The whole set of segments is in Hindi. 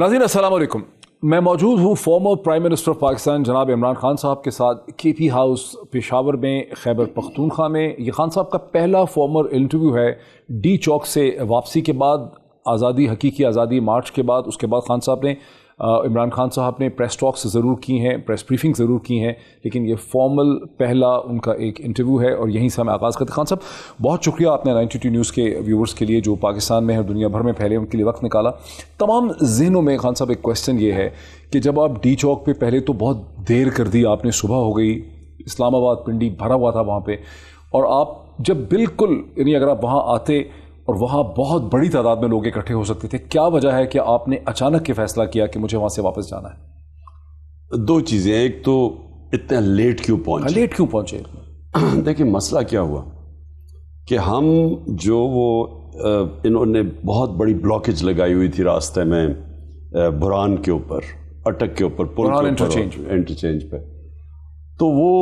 नाजीन असलकुम मैं मौजूद हूँ former prime minister of Pakistan जनाब इमरान खान साहब के साथ के पी हाउस पेशावर में खैबर पख्तूनख्वा में ये खान साहब का पहला फॉर्मर इंटरव्यू है डी चौक से वापसी के बाद आज़ादी हकीकी आज़ादी मार्च के बाद उसके बाद खान साहब ने इमरान खान साहब ने प्रेस टॉक्स ज़रूर की हैं प्रेस ब्रीफिंग ज़रूर की हैं लेकिन ये फॉर्मल पहला उनका एक इंटरव्यू है और यहीं से हम आगाज़ करते खान साहब बहुत शुक्रिया आपने नाइन्टी टू न्यूज़ के व्यूवर्स के लिए जो पाकिस्तान में है दुनिया भर में फैले उनके लिए वक्त निकाला तमाम जहनों में खान साहब एक क्वेश्चन ये है कि जब आप डी चौक पर पहले तो बहुत देर कर दी आपने सुबह हो गई इस्लामाबाद पिंडी भरा हुआ था वहाँ पर और आप जब बिल्कुल यानी अगर आप वहाँ आते और वहाँ बहुत बड़ी तादाद में लोग इकट्ठे हो सकते थे क्या वजह है कि आपने अचानक के फैसला किया कि मुझे वहाँ से वापस जाना है दो चीज़ें एक तो इतना लेट क्यों पहुँचे लेट क्यों पहुँचे देखिए मसला क्या हुआ कि हम जो वो इन्होंने बहुत बड़ी ब्लॉकेज लगाई हुई थी रास्ते में बुरान के ऊपर अटक के ऊपर इंटरचेंज इंटरचेंज पे तो वो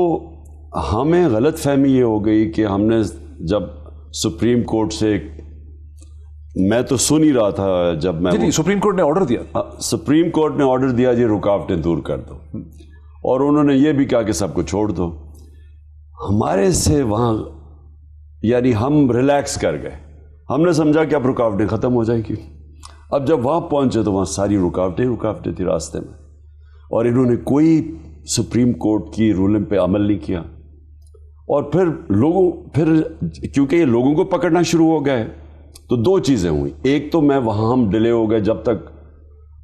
हमें गलत फहमी ये हो गई कि हमने जब सुप्रीम कोर्ट से एक मैं तो सुन ही रहा था जब मैं सुप्रीम कोर्ट ने ऑर्डर दिया हाँ, सुप्रीम कोर्ट ने ऑर्डर दिया जी रुकावटें दूर कर दो और उन्होंने ये भी कहा कि सबको छोड़ दो हमारे से वहाँ यानी हम रिलैक्स कर गए हमने समझा कि अब रुकावटें ख़त्म हो जाएगी अब जब वहाँ पहुँचे तो वहाँ सारी रुकावटें रुकावटें थी रास्ते में और इन्होंने कोई सुप्रीम कोर्ट की रूलिंग पे अमल नहीं किया और फिर लोगों फिर क्योंकि ये लोगों को पकड़ना शुरू हो गए तो दो चीज़ें हुई एक तो मैं वहाँ हम डिले हो गए जब तक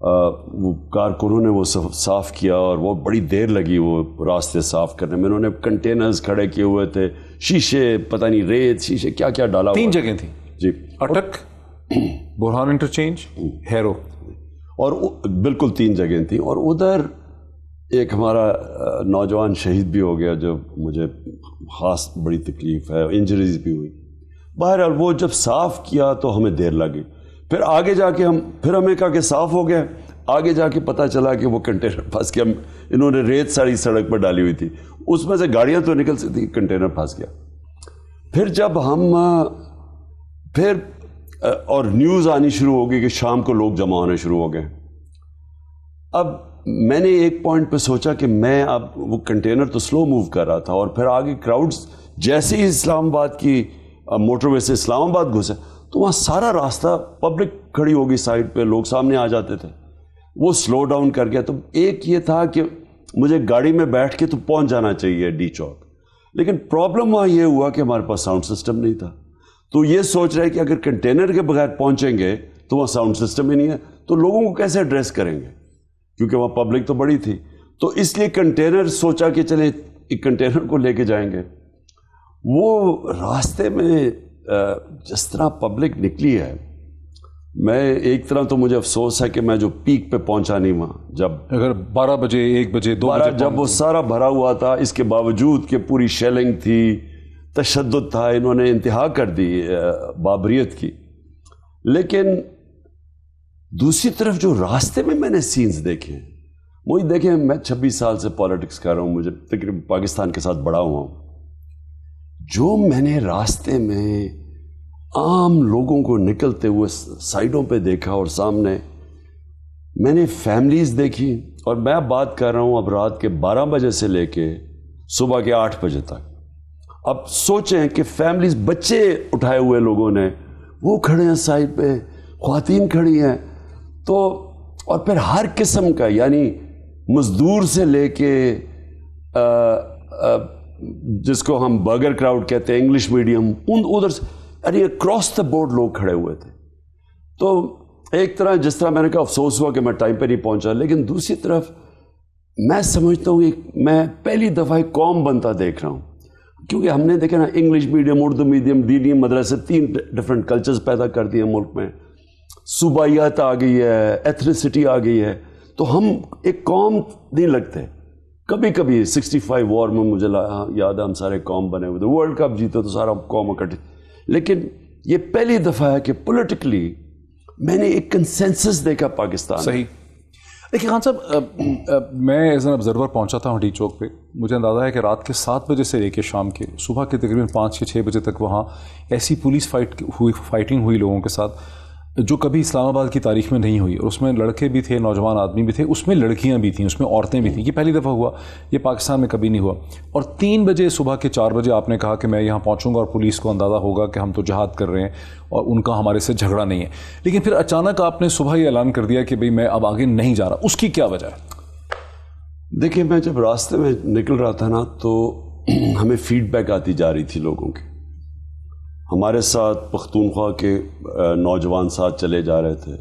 आ, वो कारकुनों ने वो साफ़ किया और वो बड़ी देर लगी वो रास्ते साफ़ करने में उन्होंने कंटेनर्स खड़े किए हुए थे शीशे पता नहीं रेत शीशे क्या क्या डाला तीन जगह थी जी अटक बुरहान इंटरचेंज हैरो और बिल्कुल तीन जगह थी और उधर एक हमारा नौजवान शहीद भी हो गया जो मुझे खास बड़ी तकलीफ़ है इंजरीज भी हुई बहरहाल वो जब साफ़ किया तो हमें देर लगी फिर आगे जाके हम फिर हमें कहा कि साफ़ हो गया आगे जाके पता चला कि वो कंटेनर फंस गया इन्होंने रेत सारी सड़क पर डाली हुई थी उसमें से गाड़ियां तो निकल सकती कंटेनर फंस गया फिर जब हम फिर और न्यूज़ आनी शुरू हो गई कि शाम को लोग जमा होने शुरू हो गए अब मैंने एक पॉइंट पे सोचा कि मैं अब वो कंटेनर तो स्लो मूव कर रहा था और फिर आगे क्राउड्स जैसे ही इस्लामाबाद की मोटरवे से इस्लामाबाद घुसे तो वहाँ सारा रास्ता पब्लिक खड़ी होगी साइड पे लोग सामने आ जाते थे वो स्लो डाउन कर गया तो एक ये था कि मुझे गाड़ी में बैठ के तो पहुँच जाना चाहिए डी चौक लेकिन प्रॉब्लम वहाँ ये हुआ कि हमारे पास साउंड सिस्टम नहीं था तो ये सोच रहे कि अगर कंटेनर के बगैर पहुँचेंगे तो वहाँ साउंड सिस्टम ही नहीं है तो लोगों को कैसे एड्रेस करेंगे क्योंकि वहाँ पब्लिक तो बड़ी थी तो इसलिए कंटेनर सोचा कि चले एक कंटेनर को लेके जाएंगे वो रास्ते में जिस तरह पब्लिक निकली है मैं एक तरह तो मुझे अफसोस है कि मैं जो पीक पे पहुंचा नहीं हुआ जब अगर बारह बजे एक बजे दो बजे जब वो सारा भरा हुआ था इसके बावजूद कि पूरी शेलिंग थी तशद था इन्होंने इंतहा कर दी बाबरीत की लेकिन दूसरी तरफ जो रास्ते में मैंने सीन्स देखे हैं वही देखें मैं 26 साल से पॉलिटिक्स कर रहा हूँ मुझे तकरीबन पाकिस्तान के साथ बड़ा हुआ हूँ जो मैंने रास्ते में आम लोगों को निकलते हुए साइडों पे देखा और सामने मैंने फैमिलीज़ देखी और मैं बात कर रहा हूँ अब रात के 12 बजे से लेके सुबह के 8 बजे तक अब सोचें कि फैमिलीज बच्चे उठाए हुए लोगों ने वो खड़े हैं साइड पे खातन खड़ी हैं तो और फिर हर किस्म का यानी मज़दूर से लेके जिसको हम बर्गर क्राउड कहते हैं इंग्लिश मीडियम उन उधर से अरे क्रॉस द बोर्ड लोग खड़े हुए थे तो एक तरह जिस तरह मैंने कहा अफसोस हुआ कि मैं टाइम पर नहीं पहुंचा लेकिन दूसरी तरफ मैं समझता हूँ मैं पहली दफ़ा एक कॉम बनता देख रहा हूँ क्योंकि हमने देखा ना इंग्लिश मीडियम उर्दू मीडियम दीनी मदरसे तीन डिफरेंट कल्चर्स पैदा कर दिए मुल्क में सूबाइत आ गई है एथनिसिटी आ गई है तो हम एक कॉम नहीं लगते कभी कभी 65 वॉर में मुझे याद है हम सारे कौम बने हुए थे वर्ल्ड कप जीते तो सारा कॉम इकट्ठे लेकिन ये पहली दफ़ा है कि पोलिटिकली मैंने एक कंसेंसस देखा पाकिस्तान सही देखिए खान साहब मैं एज एन ऑब्जर्वर पहुंचा था हडी चौक पे मुझे अंदाज़ा है कि रात के सात बजे से लेकर शाम के सुबह के तकरीबन पाँच के छः बजे तक वहाँ ऐसी पुलिस फाइट हुई फाइटिंग हुई लोगों के साथ जो कभी इस्लामाबाद की तारीख में नहीं हुई और उसमें लड़के भी थे नौजवान आदमी भी थे उसमें लड़कियां भी थीं उसमें औरतें भी थीं ये पहली दफ़ा हुआ ये पाकिस्तान में कभी नहीं हुआ और तीन बजे सुबह के चार बजे आपने कहा कि मैं यहाँ पहुँचूँगा और पुलिस को अंदाज़ा होगा कि हम तो जहाद कर रहे हैं और उनका हमारे से झगड़ा नहीं है लेकिन फिर अचानक आपने सुबह ही ऐलान कर दिया कि भाई मैं अब आगे नहीं जा रहा उसकी क्या वजह है देखिए मैं जब रास्ते में निकल रहा था ना तो हमें फीडबैक आती जा रही थी लोगों की हमारे साथ पख्तूनख्वा के नौजवान साथ चले जा रहे थे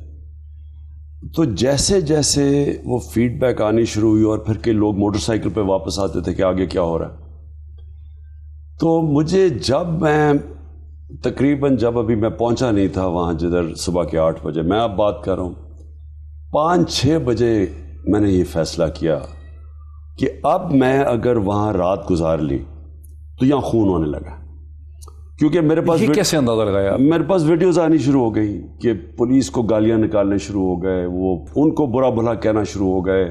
तो जैसे जैसे वो फीडबैक आनी शुरू हुई और फिर के लोग मोटरसाइकिल पे वापस आते थे कि आगे क्या हो रहा है तो मुझे जब मैं तकरीबन जब अभी मैं पहुंचा नहीं था वहाँ जिधर सुबह के आठ बजे मैं अब बात कर रहा हूँ पाँच छः बजे मैंने ये फैसला किया कि अब मैं अगर वहाँ रात गुजार ली तो यहाँ खून होने लगा क्योंकि मेरे पास कैसे अंदाज़ा लगाया मेरे पास वीडियोस आनी शुरू हो गई कि पुलिस को गालियां निकालने शुरू हो गए वो उनको बुरा भला कहना शुरू हो गए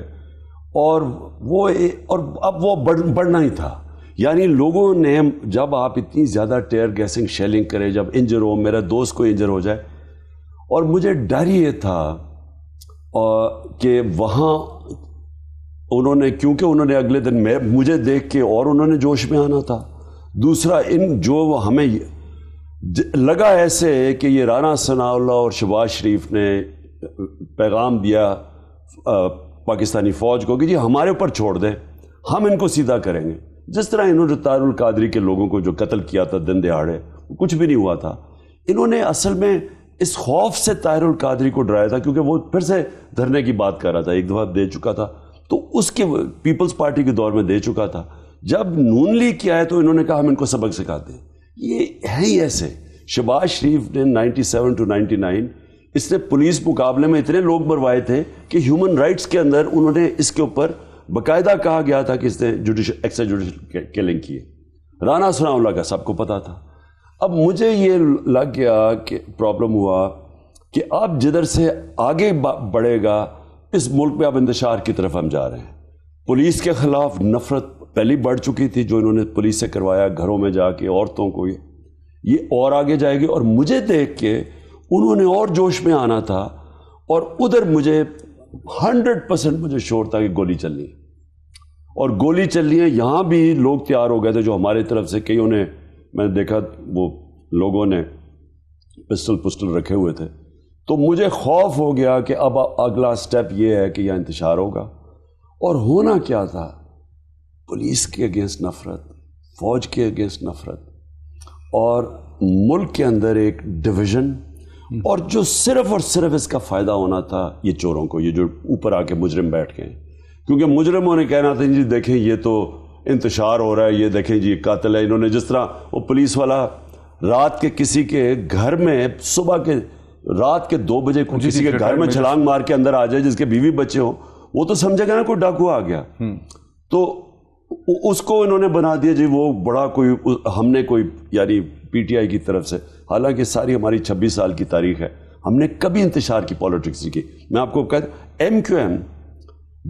और वो ए, और अब वो बढ़ बढ़ना ही था यानी लोगों ने जब आप इतनी ज़्यादा टेयर गैसिंग शेलिंग करें जब इंजर हो मेरा दोस्त को इंजर हो जाए और मुझे डर ये था कि वहाँ उन्होंने क्योंकि उन्होंने अगले दिन मैं मुझे देख के और उन्होंने जोश में आना था दूसरा इन जो हमें लगा ऐसे कि ये राना सनाउल्ला और शबाज शरीफ ने पैगाम दिया पाकिस्तानी फ़ौज को कि जी हमारे ऊपर छोड़ दें हम इनको सीधा करेंगे जिस तरह इन्होंने तारुल कादरी के लोगों को जो कत्ल किया था दिन दहाड़े कुछ भी नहीं हुआ था इन्होंने असल में इस खौफ से तारुल कादरी को डराया था क्योंकि वो फिर से धरने की बात कर रहा था एक दफ़ा दे चुका था तो उसके पीपल्स पार्टी के दौर में दे चुका था जब नून लीग किया है तो इन्होंने कहा हम इनको सबक सिखाते हैं ये है ही ऐसे शबाज शरीफ ने 97 टू 99 इसने पुलिस मुकाबले में इतने लोग मरवाए थे कि ह्यूमन राइट्स के अंदर उन्होंने इसके ऊपर बाकायदा कहा गया था कि इसने जुडिश एक्स्ट्रा जुडिशल किलिंग की राना सनाउल्ला का सबको पता था अब मुझे ये लग गया कि प्रॉब्लम हुआ कि आप जिधर से आगे बढ़ेगा इस मुल्क में आप इंतशार की तरफ हम जा रहे हैं पुलिस के ख़िलाफ़ नफ़रत पहले बढ़ चुकी थी जो इन्होंने पुलिस से करवाया घरों में जाके औरतों को ये और आगे जाएगी और मुझे देख के उन्होंने और जोश में आना था और उधर मुझे हंड्रेड परसेंट मुझे शोर था कि गोली चलनी और गोली चलनी है यहाँ भी लोग तैयार हो गए थे जो हमारे तरफ से कईयों ने मैंने देखा वो लोगों ने पिस्टल पुस्टल रखे हुए थे तो मुझे खौफ हो गया कि अब अगला स्टेप ये है कि यह इंतजार होगा और होना क्या था पुलिस के अगेंस्ट नफ़रत फ़ौज के अगेंस्ट नफ़रत और मुल्क के अंदर एक डिवीज़न और जो सिर्फ और सिर्फ इसका फ़ायदा होना था ये चोरों को ये जो ऊपर आके मुजरिम बैठ गए क्योंकि मुजरमों ने कहना था जी देखें ये तो इंतशार हो रहा है ये देखें जी कातिल है इन्होंने जिस तरह वो पुलिस वाला रात के किसी के घर में सुबह के रात के दो बजे को किसी के घर में छलांग मार के अंदर आ जाए जिसके बीवी बच्चे हो वो तो समझेगा ना कोई डाकू आ गया हम्म। तो उसको इन्होंने बना दिया जी वो बड़ा कोई हमने कोई यानी पीटीआई की तरफ से हालांकि सारी हमारी 26 साल की तारीख है हमने कभी इंतजार की पॉलिटिक्स की मैं आपको कह एम क्यू एम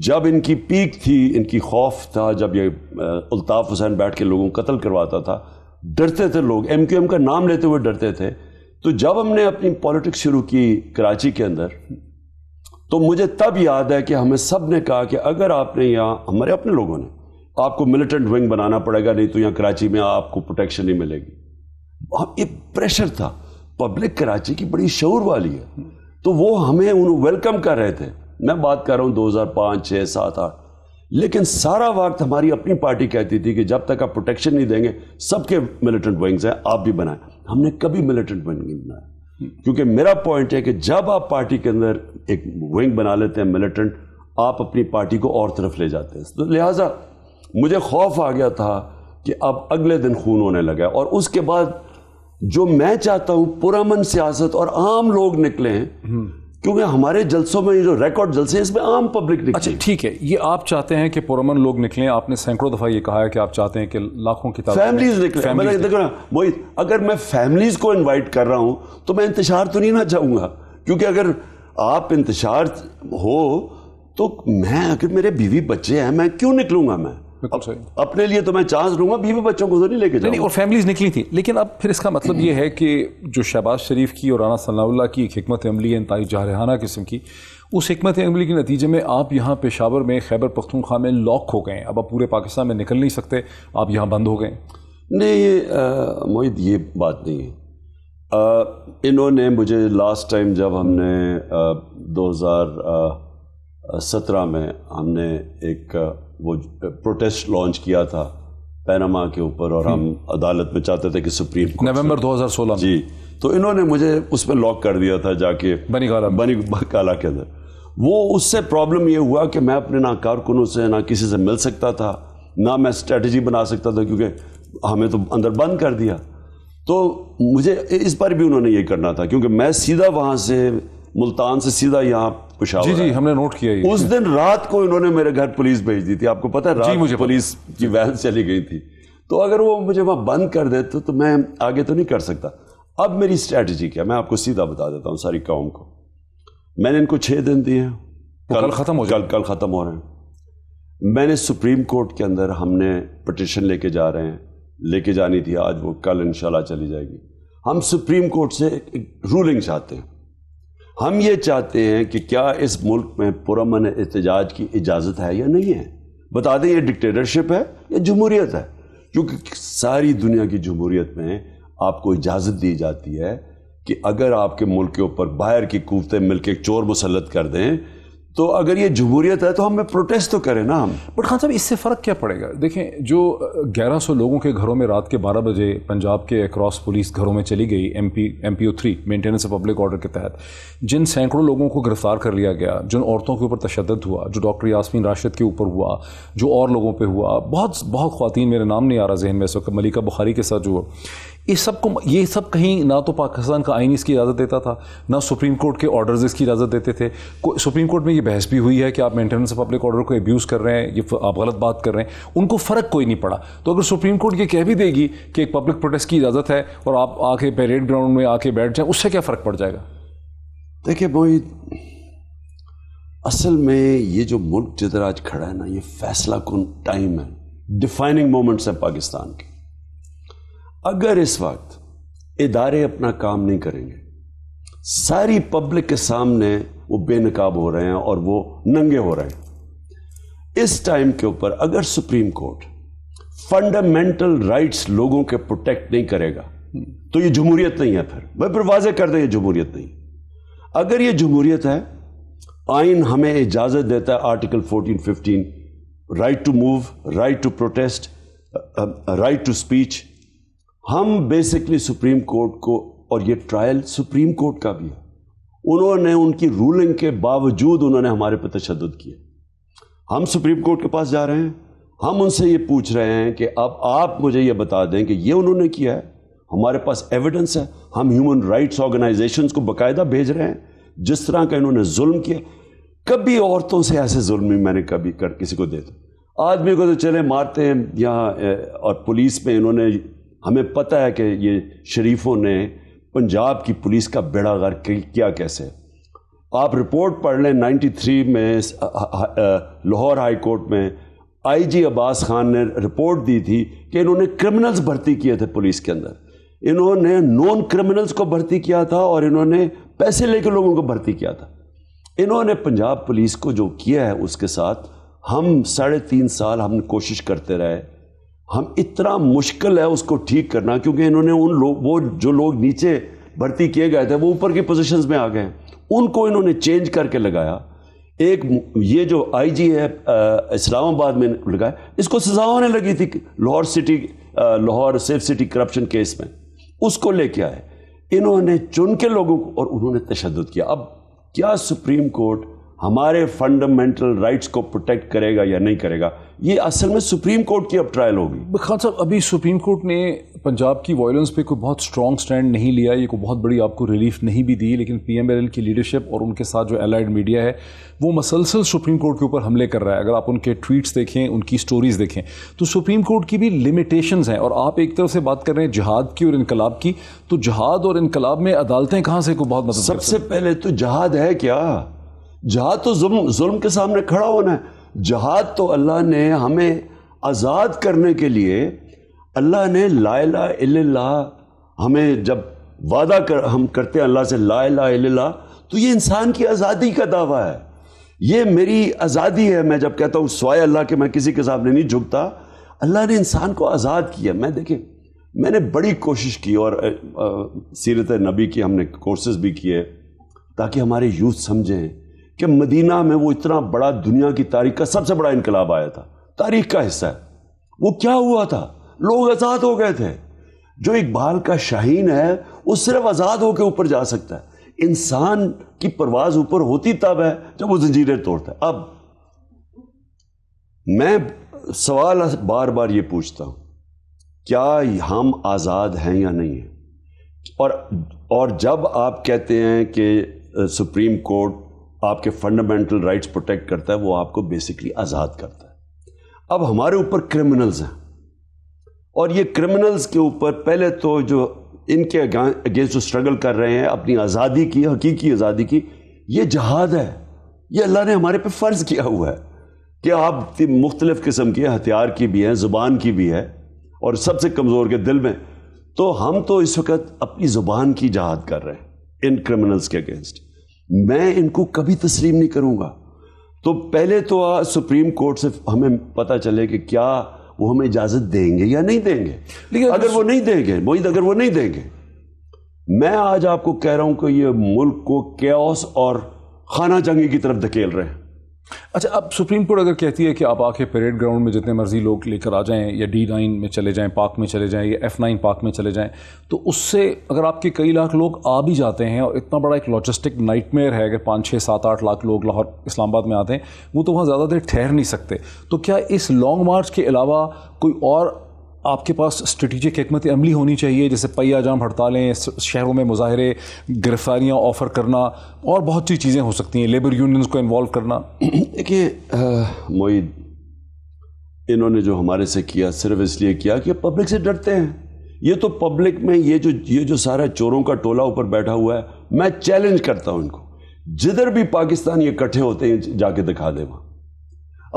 जब इनकी पीक थी इनकी खौफ था जब ये अल्ताफ़ हुसैन बैठ के लोगों को कत्ल करवाता था डरते थे लोग एम क्यू एम का नाम लेते हुए डरते थे तो जब हमने अपनी पॉलिटिक्स शुरू की कराची के अंदर तो मुझे तब याद है कि हमें सब ने कहा कि अगर आपने यहाँ हमारे अपने लोगों ने आपको मिलिटेंट विंग बनाना पड़ेगा नहीं तो यहाँ कराची में आपको प्रोटेक्शन नहीं मिलेगी एक प्रेशर था पब्लिक कराची की बड़ी शोर वाली है तो वो हमें उन्हें वेलकम कर रहे थे मैं बात कर रहा हूँ 2005, 6, 7, 8 लेकिन सारा वक्त हमारी अपनी पार्टी कहती थी कि जब तक आप प्रोटेक्शन नहीं देंगे सबके मिलिटेंट विंग्स हैं आप भी बनाएं हमने कभी मिलिटेंट विंग नहीं बनाया क्योंकि मेरा पॉइंट है कि जब आप पार्टी के अंदर एक विंग बना लेते हैं मिलिटेंट आप अपनी पार्टी को और तरफ ले जाते हैं तो लिहाजा मुझे खौफ आ गया था कि अब अगले दिन खून होने लगा और उसके बाद जो मैं चाहता हूँ पुरमन सियासत और आम लोग निकले हैं हम्म। क्योंकि हमारे जलसों में जो रिकॉर्ड जलसे इसमें आम पब्लिक निकले अच्छा ठीक है ये आप चाहते हैं कि पुरमन लोग निकले आपने सैकड़ों दफ़ा ये कहा है कि आप चाहते हैं कि लाखों की फैमिलीज निकले मतलब देखो ना मोहित अगर मैं फैमिलीज को इन्वाइट कर रहा हूँ तो मैं इंतजार तो नहीं ना चाहूँगा क्योंकि अगर आप इंतजार हो तो मैं अगर मेरे बीवी बच्चे हैं मैं क्यों निकलूंगा मैं अपने लिए तो मैं चांस लूंगा बीवी बच्चों को तो नहीं लेके नहीं और फैमिलीज निकली थी लेकिन अब फिर इसका मतलब हम्म। ये है कि जो शहबाज शरीफ की और राना सल्ला की एक हमत अमली है इंतई जहरहाना किस्म की उस हमत अमली के नतीजे में आप यहाँ पेशावर में खैबर पख्तूनख्वा में लॉक हो गए अब आप पूरे पाकिस्तान में निकल नहीं सकते आप यहाँ बंद हो गए नहीं ये मोहित ये बात नहीं है इन्होंने मुझे लास्ट टाइम जब हमने दो हज़ार सत्रह में हमने एक वो प्रोटेस्ट लॉन्च किया था पैनामा के ऊपर और हम हम्म। अदालत में चाहते थे कि सुप्रीम कोर्ट नवंबर 2016 जी तो इन्होंने मुझे उसमें लॉक कर दिया था जाके बनी काला बनी काला के अंदर वो उससे प्रॉब्लम ये हुआ कि मैं अपने ना कारकुनों से ना किसी से मिल सकता था ना मैं स्ट्रेटजी बना सकता था क्योंकि हमें तो अंदर बंद कर दिया तो मुझे इस बार भी उन्होंने ये करना था क्योंकि मैं सीधा वहाँ से मुल्तान से सीधा यहाँ जी जी हमने नोट किया ये उस दिन रात को इन्होंने मेरे घर पुलिस भेज दी थी आपको पता है रात मुझे पुलिस की वैन चली गई थी तो अगर वो मुझे वहां बंद कर देते तो मैं आगे तो नहीं कर सकता अब मेरी स्ट्रेटजी क्या मैं आपको सीधा बता देता हूँ सारी कौम को मैंने इनको छह दिन दिए कल ख़त्म हो कल कल ख़त्म हो रहे हैं मैंने सुप्रीम कोर्ट के अंदर हमने पटिशन लेके जा रहे हैं लेके जानी थी आज वो कल इनशाला चली जाएगी हम सुप्रीम कोर्ट से एक रूलिंग चाहते हैं हम ये चाहते हैं कि क्या इस मुल्क में पुरमन एहतजाज की इजाज़त है या नहीं है बता दें ये डिक्टेटरशिप है या जमहूरियत है क्योंकि सारी दुनिया की जमहूरियत में आपको इजाज़त दी जाती है कि अगर आपके मुल्क के ऊपर बाहर की कुतें मिलकर चोर मुसलत कर दें तो अगर ये जमहूरियत है तो हमें प्रोटेस्ट तो करें ना हम बट खान साहब इससे फ़र्क क्या पड़ेगा देखें जो ग्यारह सौ लोगों के घरों में रात के बारह बजे पंजाब के अक्रॉस पुलिस घरों में चली गई M P M P O three maintenance of public order के तहत जिन सैकड़ों लोगों को गिरफ़्तार कर लिया गया जिन औरतों के ऊपर तशद हुआ जो डॉक्टर यासमिन राशिद के ऊपर हुआ जो और लोगों पर हुआ बहुत बहुत खातन मेरा नाम नहीं आ रहा जहन में इस वक्त मलिका बुखारी के साथ जो ये सब को ये सब कहीं ना तो पाकिस्तान का आइन इसकी इजाज़त देता था ना सुप्रीम कोर्ट के ऑर्डर्स इसकी इजाज़त देते थे सुप्रीम कोर्ट में ये बहस भी हुई है कि आप मेंटेनेंस ऑफ पब्लिक ऑर्डर को एब्यूज़ कर रहे हैं ये आप गलत बात कर रहे हैं उनको फ़र्क कोई नहीं पड़ा तो अगर सुप्रीम कोर्ट ये कह भी देगी कि एक पब्लिक प्रोटेस्ट की इजाज़त है और आप आके परेड ग्राउंड में आके बैठ जाएं उससे क्या फ़र्क पड़ जाएगा देखिए भाई असल में ये जो मुल्क जिधर आज खड़ा है ना ये फैसला कौन टाइम है डिफाइनिंग मोमेंट्स है पाकिस्तान के अगर इस वक्त इदारे अपना काम नहीं करेंगे सारी पब्लिक के सामने वो बेनकाब हो रहे हैं और वो नंगे हो रहे हैं इस टाइम के ऊपर अगर सुप्रीम कोर्ट फंडामेंटल राइट्स लोगों के प्रोटेक्ट नहीं करेगा तो ये जमहूरियत नहीं है फिर मैं फिर वाजे कर दे ये जमहूरियत नहीं अगर ये जमहूरियत है आइन हमें इजाज़त देता है article 14, 15 right to move right to protest right to speech हम बेसिकली सुप्रीम कोर्ट को और ये ट्रायल सुप्रीम कोर्ट का भी है उन्होंने उनकी रूलिंग के बावजूद उन्होंने हमारे पर तशद किया हम सुप्रीम कोर्ट के पास जा रहे हैं हम उनसे ये पूछ रहे हैं कि अब आप मुझे ये बता दें कि ये उन्होंने किया है हमारे पास एविडेंस है हम ह्यूमन राइट्स ऑर्गेनाइजेशन को बाकायदा भेज रहे हैं जिस तरह का इन्होंने जुल्म किया कभी औरतों से ऐसे जुल्म ही मैंने कभी कर किसी को दे दो आदमी को तो चले मारते हैं यहाँ और पुलिस में इन्होंने हमें पता है कि ये शरीफों ने पंजाब की पुलिस का बेड़ा घर किया कैसे आप रिपोर्ट पढ़ लें 93 में लाहौर हाई कोर्ट में आईजी अब्बास खान ने रिपोर्ट दी थी कि इन्होंने क्रिमिनल्स भर्ती किए थे पुलिस के अंदर इन्होंने नॉन क्रिमिनल्स को भर्ती किया था और इन्होंने पैसे कर लोगों को भर्ती किया था इन्होंने पंजाब पुलिस को जो किया है उसके साथ हम साढ़े तीन साल हम कोशिश करते रहे हम इतना मुश्किल है उसको ठीक करना क्योंकि इन्होंने उन लोग वो जो लोग नीचे भर्ती किए गए थे वो ऊपर की पोजीशंस में आ गए उनको इन्होंने चेंज करके लगाया एक ये जो आईजी है इस्लामाबाद में लगाया इसको सजा होने लगी थी Lahore city Lahore safe city corruption case में उसको लेके आए इन्होंने चुन के लोगों को और उन्होंने तशद किया अब क्या सुप्रीम कोर्ट हमारे फंडामेंटल राइट्स को प्रोटेक्ट करेगा या नहीं करेगा ये असल में सुप्रीम कोर्ट की अब ट्रायल होगी खान साहब अभी सुप्रीम कोर्ट ने पंजाब की वायलेंस पे कोई बहुत स्ट्रॉन्ग स्टैंड नहीं लिया ये कोई बहुत बड़ी आपको रिलीफ नहीं भी दी लेकिन पीएमएलएन की लीडरशिप और उनके साथ जो एलाइड मीडिया है वो मसलसल सुप्रीम कोर्ट के ऊपर हमले कर रहा है अगर आप उनके ट्वीट्स देखें उनकी स्टोरीज़ देखें तो सुप्रीम कोर्ट की भी लिमिटेशन हैं और आप एक तरफ से बात कर रहे हैं जहाद की और इनकलाब की तो जहाद और इनकलाब में अदालतें कहाँ से कोई बहुत मदद सबसे पहले तो जहाद है क्या जहाद तो जुल्म जुल्म के सामने खड़ा होना है जहाद तो अल्लाह ने हमें आज़ाद करने के लिए अल्लाह ने लाला ला हमें जब वादा कर हम करते हैं अल्लाह से लाला ला तो ये इंसान की आज़ादी का दावा है ये मेरी आज़ादी है मैं जब कहता हूँ स्वाय अल्लाह के मैं किसी के सामने नहीं झुकता अल्लाह ने इंसान को आज़ाद किया मैं देखें मैंने बड़ी कोशिश की और सीरत नबी की हमने कोर्सेज भी किए ताकि हमारे यूथ समझें कि मदीना में वो इतना बड़ा दुनिया की तारीख का सबसे बड़ा इनकलाब आया था तारीख का हिस्सा है वो क्या हुआ था लोग आज़ाद हो गए थे जो इकबाल का शाहीन है वो सिर्फ आज़ाद होकर ऊपर जा सकता है इंसान की परवाज ऊपर होती तब है जब वो जंजीरें तोड़ता है अब मैं सवाल बार बार ये पूछता हूं क्या हम आज़ाद हैं या नहीं है और और जब आप कहते हैं कि सुप्रीम कोर्ट आपके फंडामेंटल राइट्स प्रोटेक्ट करता है वो आपको बेसिकली आज़ाद करता है अब हमारे ऊपर क्रिमिनल्स हैं और ये क्रिमिनल्स के ऊपर पहले तो जो इनके अगेंस्ट जो स्ट्रगल कर रहे हैं अपनी आज़ादी की हकीकी आज़ादी की ये जहाद है ये अल्लाह ने हमारे पे फ़र्ज़ किया हुआ है कि आप मुख्तलिफ़ किस्म के हथियार की भी हैं ज़ुबान की भी है और सबसे कमज़ोर के दिल में तो हम तो इस वक्त अपनी ज़ुबान की जहाद कर रहे हैं इन क्रिमिनल्स के अगेंस्ट मैं इनको कभी तस्लीम नहीं करूंगा तो पहले तो सुप्रीम कोर्ट से हमें पता चले कि क्या वो हमें इजाज़त देंगे या नहीं देंगे लेकिन अगर वो नहीं देंगे मोहित अगर वो नहीं देंगे मैं आज आपको कह रहा हूं कि ये मुल्क को कैस और खाना जंगी की तरफ धकेल रहे हैं अच्छा अब सुप्रीम कोर्ट अगर कहती है कि आप आके परेड ग्राउंड में जितने मर्जी लोग लेकर आ जाएं या डी नाइन में चले जाएं पार्क में चले जाएं या एफ नाइन पार्क में चले जाएं तो उससे अगर आपके कई लाख लोग आ भी जाते हैं और इतना बड़ा एक लॉजिस्टिक नाइटमेयर है अगर पाँच छः सात आठ लाख लोग लाहौर इस्लामाबाद में आते हैं वो तो वहाँ ज़्यादा देर ठहर नहीं सकते तो क्या इस लॉन्ग मार्च के अलावा कोई और आपके पास स्ट्रेटिजिक हमत अमली होनी चाहिए जैसे पहिया जाम हड़तालें शहरों में मुजाहरे गिरफ्तारियाँ ऑफ़र करना और बहुत सी चीज़ें हो सकती हैं लेबर यूनियंस को इन्वॉल्व करना देखिए मोईद इन्होंने जो हमारे से किया सिर्फ इसलिए किया कि पब्लिक से डरते हैं ये तो पब्लिक में ये जो ये जो सारा चोरों का टोला ऊपर बैठा हुआ है मैं चैलेंज करता हूँ इनको जिधर भी पाकिस्तान ये इकट्ठे होते हैं जाके दिखा दे वहाँ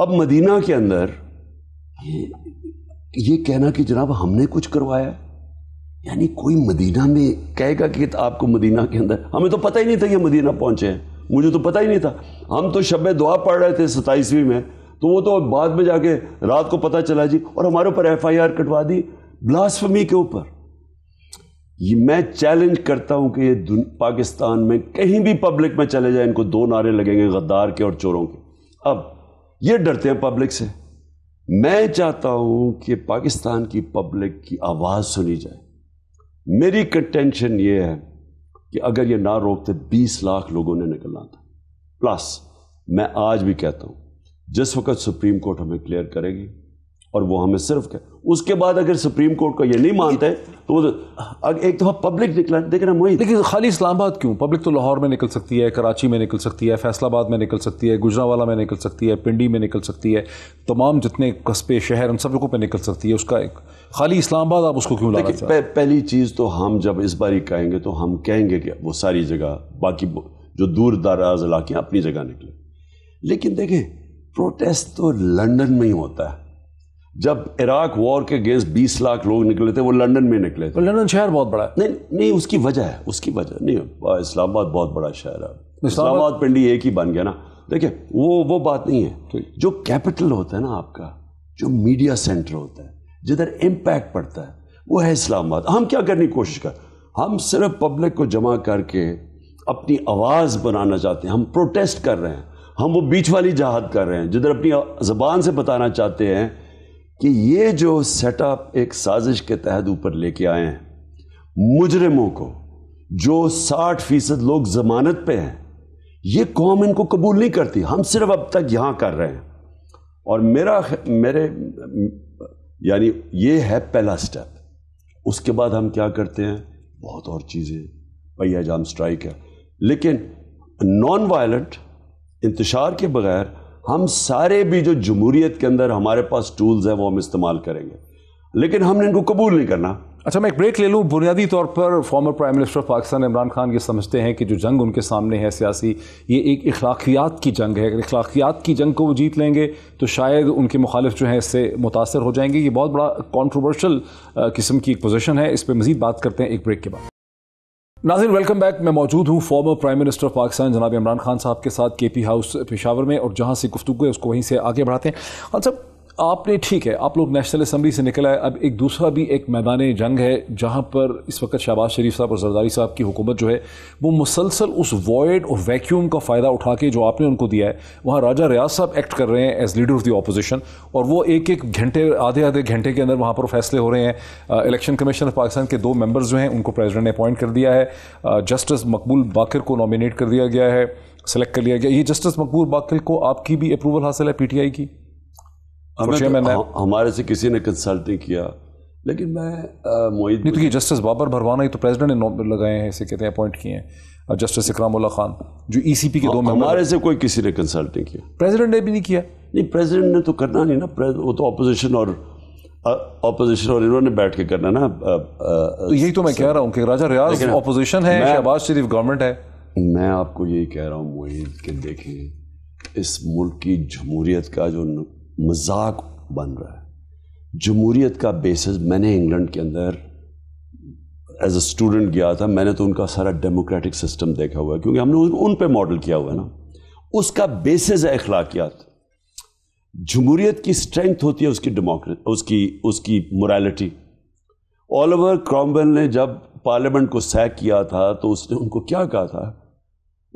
अब मदीना के अंदर ये कहना कि जनाब हमने कुछ करवाया यानी कोई मदीना में कहेगा कि तो आपको मदीना के अंदर हमें तो पता ही नहीं था ये मदीना पहुंचे हैं मुझे तो पता ही नहीं था हम तो शब दुआ पढ़ रहे थे सताईसवीं में तो वो तो बाद में जाके रात को पता चला जी और हमारे ऊपर एफ आई आर कटवा दी ब्लास्फमी के ऊपर ये मैं चैलेंज करता हूं कि ये पाकिस्तान में कहीं भी पब्लिक में चले जाए इनको दो नारे लगेंगे गद्दार के और चोरों के अब ये डरते हैं पब्लिक से मैं चाहता हूं कि पाकिस्तान की पब्लिक की आवाज़ सुनी जाए मेरी कंटेंशन ये है कि अगर ये ना रोकते 20 लाख लोगों ने निकलना था प्लस मैं आज भी कहता हूं जिस वक्त सुप्रीम कोर्ट हमें क्लियर करेगी और वो हमें सिर्फ कह उसके बाद अगर सुप्रीम कोर्ट का ये नहीं मानते तो एक दफ़ा पब्लिक निकला देख रहे मोहित लेकिन खाली इस्लामाबाद क्यों पब्लिक तो लाहौर में निकल सकती है कराची में निकल सकती है फैसलाबाद में निकल सकती है गुजरावाला में निकल सकती है पिंडी में निकल सकती है तमाम जितने कस्बे शहर उन सब लोगों पर निकल सकती है उसका एक खाली इस्लामाबाद आप उसको क्यों देखिए पह, पहली चीज़ तो हम जब इस बारी कहेंगे तो हम कहेंगे कि वो सारी जगह बाकी जो दूर दराज इलाके अपनी जगह निकले लेकिन देखें प्रोटेस्ट तो लंदन में ही होता है जब इराक वॉर के अगेंस्ट बीस लाख लोग निकले थे वो लंदन में निकले थे तो लंदन शहर बहुत बड़ा है नहीं नहीं उसकी वजह है उसकी वजह नहीं इस्लामाबाद बहुत बड़ा शहर है इस्लामाबाद पिंडी एक ही बन गया ना देखिए वो वो बात नहीं है तो- जो कैपिटल होता है ना आपका जो मीडिया सेंटर होता है जिधर इम्पैक्ट पड़ता है वो है इस्लामाबाद हम क्या करने की कोशिश कर हम सिर्फ पब्लिक को जमा करके अपनी आवाज़ बनाना चाहते हैं हम प्रोटेस्ट कर रहे हैं हम वो बीच वाली जहाद कर रहे हैं जिधर अपनी ज़बान से बताना चाहते हैं कि ये जो सेटअप एक साजिश के तहत ऊपर लेके आए हैं मुजरमों को जो 60 फीसद लोग जमानत पे हैं ये कौम इनको कबूल नहीं करती हम सिर्फ अब तक यहाँ कर रहे हैं और मेरा मेरे यानी ये है पहला स्टेप उसके बाद हम क्या करते हैं बहुत और चीज़ें भैया जाम स्ट्राइक है लेकिन नॉन वायलेंट इंतशार के बगैर हम सारे भी जो जमहूरीत के अंदर हमारे पास टूल्स हैं वो हम इस्तेमाल करेंगे लेकिन हमने इनको कबूल नहीं करना अच्छा मैं एक ब्रेक ले लूँ बुनियादी तौर पर former prime minister of Pakistan Imran Khan ये समझते हैं कि जो जंग उनके सामने है सियासी ये एक अखलाकियात की जंग है अगर अखलाकियात की जंग को वो जीत लेंगे तो शायद उनके मुखालिफ जो हैं इससे मुतासर हो जाएंगे ये बहुत बड़ा कॉन्ट्रोवर्शल किस्म की एक पोजिशन है इस पर मज़ीद बात करते हैं एक ब्रेक के बाद नाजिन वेलकम बैक मैं मौजूद हूँ former prime minister of Pakistan जनाब इमरान खान साहब के साथ के पी हाउस पेशावर में और जहाँ से गुफ्तु है उसको वहीं से आगे बढ़ाते हैं खान साहब आपने ठीक है आप लोग नेशनल असम्बली से निकला है अब एक दूसरा भी एक मैदान जंग है जहाँ पर इस वक्त शहबाज शरीफ साहब और जरदारी साहब की हुकूमत जो है वो मुसलसल उस वॉयड और वैक्यूम का फ़ायदा उठा के जो आपने उनको दिया है वहाँ राजा रियाज साहब एक्ट कर रहे हैं as leader of the opposition और वो एक एक घंटे आधे आधे घंटे के अंदर वहाँ पर फैसले हो रहे हैं इलेक्शन कमीशन ऑफ पाकिस्तान के दो मेम्बर्स जो हैं उनको प्रेजिडेंट ने अपॉइंट कर दिया है जस्टिस मकबूल बाकर को नॉमिनेट कर दिया गया है सेलेक्ट कर लिया गया ये जस्टिस मकबूल बाकर को आपकी भी अप्रूवल हासिल है पीटीआई की तो मैंने हमारे से किसी ने कंसल्टिंग किया लेकिन मैं मोहित नहीं तो ये जस्टिस बाबर भरवाना ही तो प्रेसिडेंट ने लगाए हैं इसे कहते हैं अपॉइंट किए हैं जस्टिस इकरामुल्ला खान जो ईसीपी e के दो मेंबर हमारे से कोई किसी ने कंसल्टिंग किया प्रेसिडेंट ने भी नहीं किया नहीं प्रेसिडेंट ने तो करना नहीं ना वो तो अपोजिशन और अपोजिशन और इन्होंने बैठ के करना ना आ, आ, तो यही तो मैं कह रहा हूँ कि राजा रियाज अपोजिशन है शहबाज शरीफ गवर्नमेंट है मैं आपको यही कह रहा हूँ मोहित के देखें इस मुल्क की जमहूरियत का जो मजाक बन रहा है जमहूरीत का बेसिस मैंने इंग्लैंड के अंदर एज अ स्टूडेंट गया था मैंने तो उनका सारा डेमोक्रेटिक सिस्टम देखा हुआ है क्योंकि हमने उन पे मॉडल किया हुआ है ना उसका बेसिस है अखलाकियात जमहूरीत की स्ट्रेंथ होती है उसकी डेमोक्रे उसकी उसकी मोरालिटी ओलिवर क्रॉमवेल ने जब पार्लियामेंट को सैक किया था तो उसने उनको क्या कहा था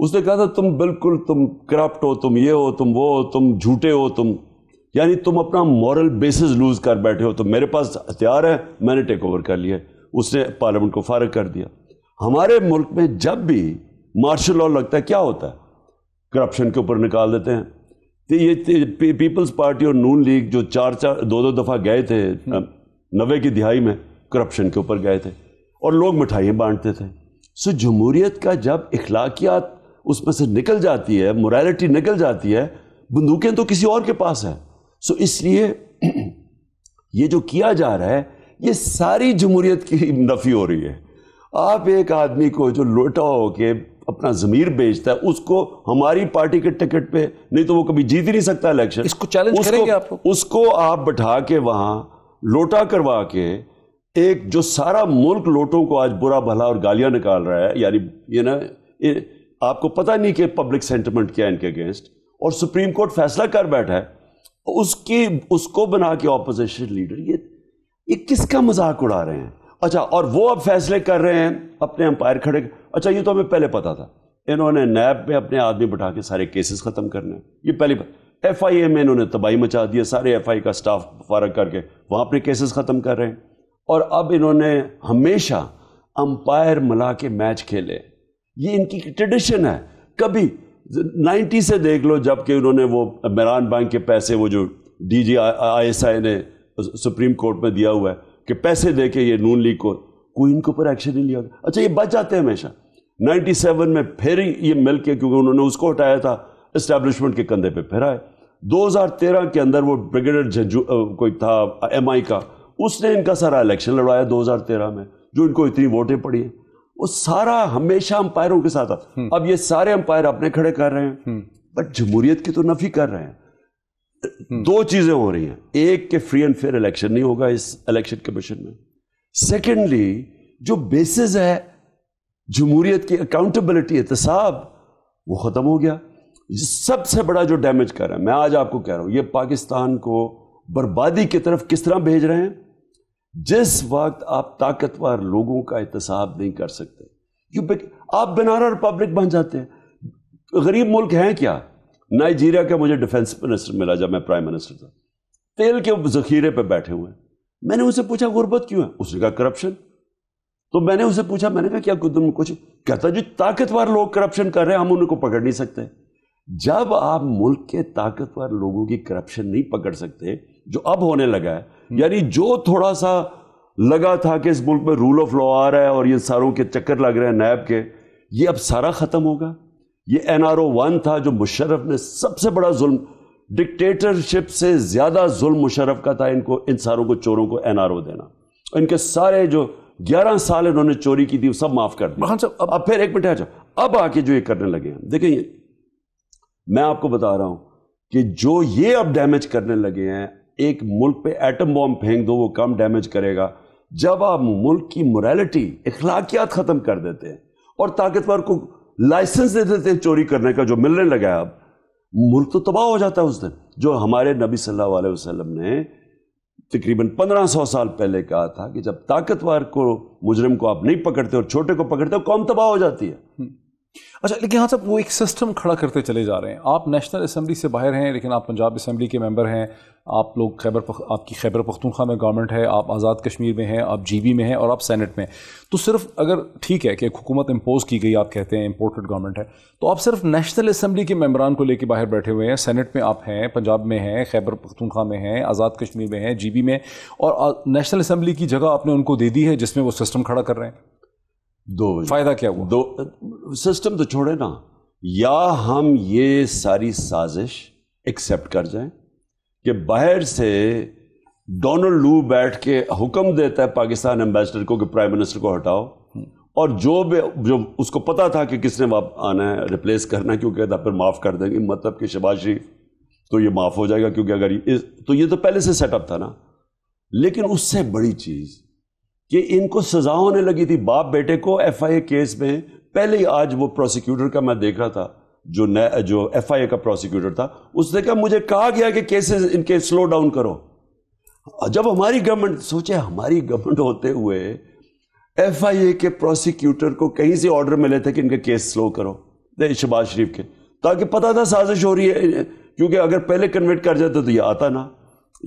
उसने कहा था तुम बिल्कुल तुम करप्ट हो तुम ये हो तुम वो हो तुम झूठे हो तुम यानी तुम अपना मॉरल बेसिस लूज़ कर बैठे हो तो मेरे पास हथियार है मैंने टेक ओवर कर लिया उसने पार्लियामेंट को फारग कर दिया हमारे मुल्क में जब भी मार्शल लॉ लगता है क्या होता है करप्शन के ऊपर निकाल देते हैं तो ये पीपल्स पार्टी और नून लीग जो चार चार दो दो दफ़ा गए थे नबे की दिहाई में करप्शन के ऊपर गए थे और लोग मिठाइयाँ बांटते थे सो जमहूरीत का जब इखलाकियात उसमें से निकल जाती है मोरालिटी निकल जाती है बंदूकें तो किसी और के पास है सो इसलिए ये जो किया जा रहा है ये सारी जमहूरियत की नफ़ी हो रही है आप एक आदमी को जो लोटा हो के अपना ज़मीर बेचता है उसको हमारी पार्टी के टिकट पे नहीं तो वो कभी जीत ही नहीं सकता इलेक्शन इसको चैलेंज करेंगे आप उसको आप बैठा के वहां लोटा करवा के एक जो सारा मुल्क लोटों को आज बुरा भला और गालियां निकाल रहा है यानी ये ना आपको पता नहीं कि पब्लिक सेंटिमेंट क्या है इनके अगेंस्ट और सुप्रीम कोर्ट फैसला कर बैठा है तो उसके उसको बना के ऑपोजिशन लीडर ये ये किसका मजाक उड़ा रहे हैं अच्छा और वो अब फैसले कर रहे हैं अपने अंपायर खड़े अच्छा ये तो हमें पहले पता था इन्होंने नैब में अपने आदमी बैठा के सारे केसेस ख़त्म करने ये पहली बात एफ आई ए में इन्होंने तबाही मचा दी है सारे एफ आई का स्टाफ फारग करके वहां अपने केसेस ख़त्म कर रहे हैं और अब इन्होंने हमेशा अंपायर मिला के मैच खेले ये इनकी ट्रेडिशन है कभी नाइन्टी से देख लो जबकि उन्होंने वो इमरान बैंक के पैसे वो जो D G I S I ने सुप्रीम कोर्ट में दिया हुआ है कि पैसे दे के ये नून लीग को कोई इनके ऊपर एक्शन नहीं लिया गया अच्छा ये बच जाते हैं हमेशा नाइन्टी सेवन में फिर ये मिल के क्योंकि उन्होंने उसको हटाया था इस्टेब्लिशमेंट के कंधे पर फिर आए दो हज़ार तेरह के अंदर वो ब्रिगेडियर झंझू कोई था एम आई का उसने इनका सारा इलेक्शन लड़वाया तेरह में जो इनको इतनी वोटें पड़ी हैं वो सारा हमेशा अंपायरों के साथ हम्म। अब ये सारे अंपायर अपने खड़े कर रहे हैं हम्म। बट जमहूरियत की तो नफी कर रहे हैं हम्म। दो चीजें हो रही हैं एक के फ्री एंड फेयर इलेक्शन नहीं होगा इस इलेक्शन कमीशन में सेकेंडली जो बेसिस है जमहूरियत की अकाउंटेबिलिटी एहतसाब वो ख़त्म हो गया सबसे बड़ा जो डैमेज कर रहा है मैं आज आपको कह रहा हूं ये पाकिस्तान को बर्बादी की तरफ किस तरह भेज रहे हैं जिस वक्त आप ताकतवर लोगों का एहतसाब नहीं कर सकते आप बनारा रिपब्लिक बन जाते हैं गरीब मुल्क हैं क्या नाइजीरिया का मुझे डिफेंस मिनिस्टर मिला जब मैं प्राइम मिनिस्टर था तेल के जखीरे पर बैठे हुए हैं मैंने उसे पूछा गुर्बत क्यों है उसने कहा करप्शन तो मैंने उसे पूछा मैंने कहा क्या तुम कुछ कहता जो ताकतवर लोग करप्शन कर रहे हैं हम उनको पकड़ नहीं सकते जब आप मुल्क के ताकतवर लोगों की करप्शन नहीं पकड़ सकते जो अब होने लगा है हम्म। यानी जो थोड़ा सा लगा था कि इस मुल्क में रूल ऑफ लॉ आ रहा है और ये सारों के चक्कर लग रहे हैं नैब के ये अब सारा ख़त्म होगा ये एन आर ओ वन था जो मुशरफ ने सबसे बड़ा जुल्म डिक्टेटरशिप से ज़्यादा जुल्म मुशर्रफ का था इनको इन सारों को चोरों को एन आर ओ देना इनके सारे जो ग्यारह साल इन्होंने चोरी की थी सब माफ़ कर दिया साहब अब, अब फिर एक मिनट अच्छा अब आके जो ये करने लगे हैं देखें मैं आपको बता रहा हूँ कि जो ये अब डैमेज करने लगे हैं एक मुल्क पे एटम बॉम्ब फेंक दो वो कम डैमेज करेगा जब आप मुल्क की मोरालिटी इखलाकियात ख़त्म कर देते हैं और ताकतवर को लाइसेंस दे देते हैं चोरी करने का जो मिलने लगा है अब मुल्क तो तबाह हो जाता है उस दिन जो हमारे नबी सल्लल्लाहु अलैहि वसल्लम ने तकरीबन 1500 साल पहले कहा था कि जब ताकतवर को मुजरम को आप नहीं पकड़ते और छोटे को पकड़ते हो कौम तबाह हो जाती है हम्म। अच्छा लेकिन हाँ सब वो एक सिस्टम खड़ा करते चले जा रहे हैं आप नेशनल असम्बली से बाहर हैं लेकिन आप पंजाब असम्बली के मेंबर हैं आप लोग खैबर पख, आपकी खैबर पख्तूनख्वा में गवर्नमेंट है आप आज़ाद कश्मीर में हैं आप जीबी में हैं और आप सेनेट में तो सिर्फ अगर ठीक है कि हुकूमत इम्पोज़ की गई आप कहते हैं इम्पोर्टेड गवर्नमेंट है तो आप सिर्फ नेशनल असम्बली के मेम्बरान को लेकर बाहर बैठे हुए हैं सेनेट में आप हैं पंजाब में हैं खैबर पख्तूनख्वा में हैं आज़ाद कश्मीर में हैं जी में और नेशनल असम्बली की जगह आपने उनको दे दी है जिसमें वो सिस्टम खड़ा कर रहे हैं दो फायदा क्या हुआ दो सिस्टम तो छोड़े ना या हम ये सारी साजिश एक्सेप्ट कर जाएं कि बाहर से डोनाल्ड लू बैठ के हुक्म देता है पाकिस्तान एम्बेसडर को कि प्राइम मिनिस्टर को हटाओ और जो भी जो उसको पता था कि किसने आना है रिप्लेस करना है क्योंकि फिर माफ़ कर देंगे मतलब कि शबाज शरीफ तो ये माफ़ हो जाएगा क्योंकि अगर इस तो ये तो पहले से सेटअप था ना लेकिन उससे बड़ी चीज़ कि इनको सजा होने लगी थी बाप बेटे को एफ आई ए केस में पहले ही आज वो प्रोसिक्यूटर का मैं देख रहा था जो न, जो एफ आई ए का प्रोसिक्यूटर था उसने कहा मुझे कहा गया कि केसेस इनके स्लो डाउन करो जब हमारी गवर्नमेंट सोचे हमारी गवर्नमेंट होते हुए एफ आई ए के प्रोसिक्यूटर को कहीं से ऑर्डर मिले थे कि इनके केस स्लो करो शहबाज शरीफ के ताकि पता था साजिश हो रही है क्योंकि अगर पहले कन्वर्ट कर जाते तो ये आता ना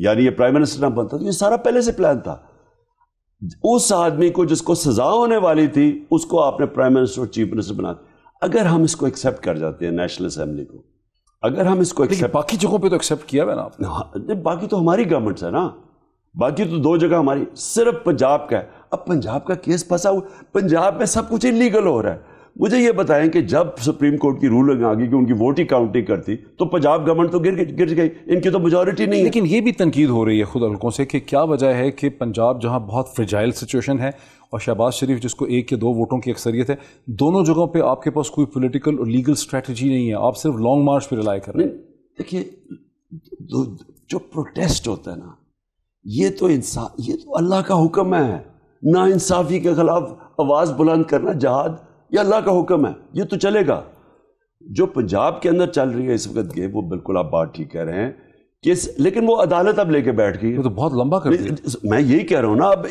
यानी ये प्राइम मिनिस्टर ना बनता तो ये सारा पहले से प्लान था उस आदमी को जिसको सजा होने वाली थी उसको आपने प्राइम मिनिस्टर और चीफ मिनिस्टर बना अगर हम इसको एक्सेप्ट कर जाते हैं नेशनल असेंबली को अगर हम इसको एक्सेप्ट बाकी जगहों पे तो एक्सेप्ट किया है ना आपने हाँ, बाकी तो हमारी गवर्नमेंट है ना बाकी तो दो जगह हमारी सिर्फ पंजाब का है अब पंजाब का केस फंसा हुआ पंजाब में सब कुछ इलीगल हो रहा है मुझे ये बताएं कि जब सुप्रीम कोर्ट की रूलिंग आ गई कि उनकी वोट ही काउंट नहीं करती तो पंजाब गवर्नमेंट तो गिर गिर गई इनकी तो मेजोरिटी नहीं लेकिन ये भी तनकीद हो रही है खुद हल्कों से कि क्या वजह है कि पंजाब जहाँ बहुत फ्रिजाइल सिचुएशन है और शहबाज शरीफ जिसको एक या दो वोटों की अक्सरियत है दोनों जगहों पर आपके पास कोई पोलिटिकल और लीगल स्ट्रैटेजी नहीं है आप सिर्फ लॉन्ग मार्च पर रिलाई कर रहे हैं देखिए जो प्रोटेस्ट होता है ना ये तो इंसान ये तो अल्लाह का हुक्म है ना इंसाफी के खिलाफ आवाज़ बुलंद करना जहाद ये अल्लाह का हुक्म है ये तो चलेगा जो पंजाब के अंदर चल रही है इस वक्त गेम वो बिल्कुल आप बात ठीक कह रहे हैं कि लेकिन वो अदालत अब लेके बैठ गई तो बहुत लंबा कर मैं यही कह रहा हूँ ना अब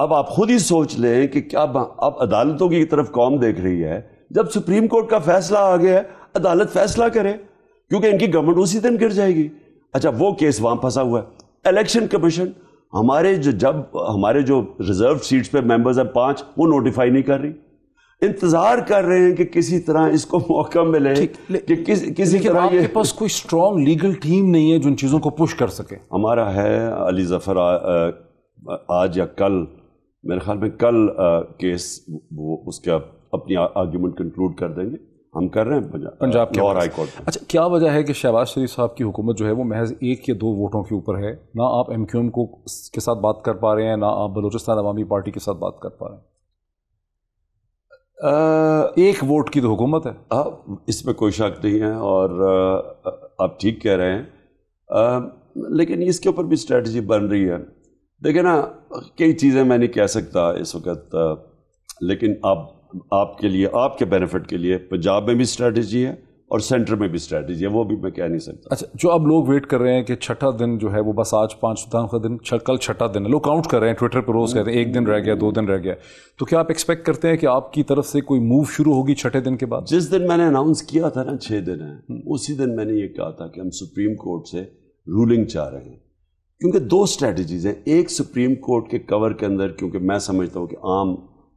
अब आप खुद ही सोच लें कि क्या अब अदालतों की तरफ कौम देख रही है जब सुप्रीम कोर्ट का फैसला आ गया है अदालत फैसला करे क्योंकि इनकी गवर्नमेंट उसी दिन गिर जाएगी अच्छा वो केस वहां फंसा हुआ है इलेक्शन कमीशन हमारे जो जब हमारे जो रिजर्व सीट्स पे मेंबर्स हैं पांच वो नोटिफाई नहीं कर रही इंतजार कर रहे हैं कि किसी तरह इसको मौका मिले कि किस किसी तरह आपके पास कोई स्ट्रॉन्ग लीगल टीम नहीं है जो इन चीज़ों को पुश कर सके हमारा है अली जफर आज या कल मेरे ख्याल में कल आ, केस वो उसके अपनी आर्ग्यूमेंट कंक्लूड कर देंगे हम कर रहे हैं पंजाब के और हाईकोर्ट अच्छा क्या वजह है कि शहबाज शरीफ साहब की हुकूमत जो है वो महज एक या दो वोटों के ऊपर है ना आप एम क्यू एम को के साथ बात कर पा रहे हैं ना आप बलोचिस्तान अवामी पार्टी के साथ बात कर पा रहे हैं आ, एक वोट की तो हुकूमत है इसमें कोई शक नहीं है और आप ठीक कह रहे हैं आ, लेकिन इसके ऊपर भी स्ट्रेटजी बन रही है देखिए ना कई चीज़ें मैं नहीं कह सकता इस वक्त लेकिन आप आपके लिए आपके बेनिफिट के लिए पंजाब में भी स्ट्रेटजी है और सेंटर में भी स्ट्रैटेजी है वो भी मैं कह नहीं सकता अच्छा जो अब लोग वेट कर रहे हैं कि छठा दिन जो है वो बस आज पाँच का दिन कल छठा दिन है लोग काउंट कर रहे हैं ट्विटर पर रोज़ कह रहे हैं एक दिन रह गया दो दिन रह गया तो क्या आप एक्सपेक्ट करते हैं कि आपकी तरफ से कोई मूव शुरू होगी छठे दिन के बाद जिस दिन मैंने अनाउंस किया था ना छः दिन है उसी दिन मैंने ये कहा था कि हम सुप्रीम कोर्ट से रूलिंग चाह रहे हैं क्योंकि दो स्ट्रैटेजीज़ हैं एक सुप्रीम कोर्ट के कवर के अंदर क्योंकि मैं समझता हूँ कि आम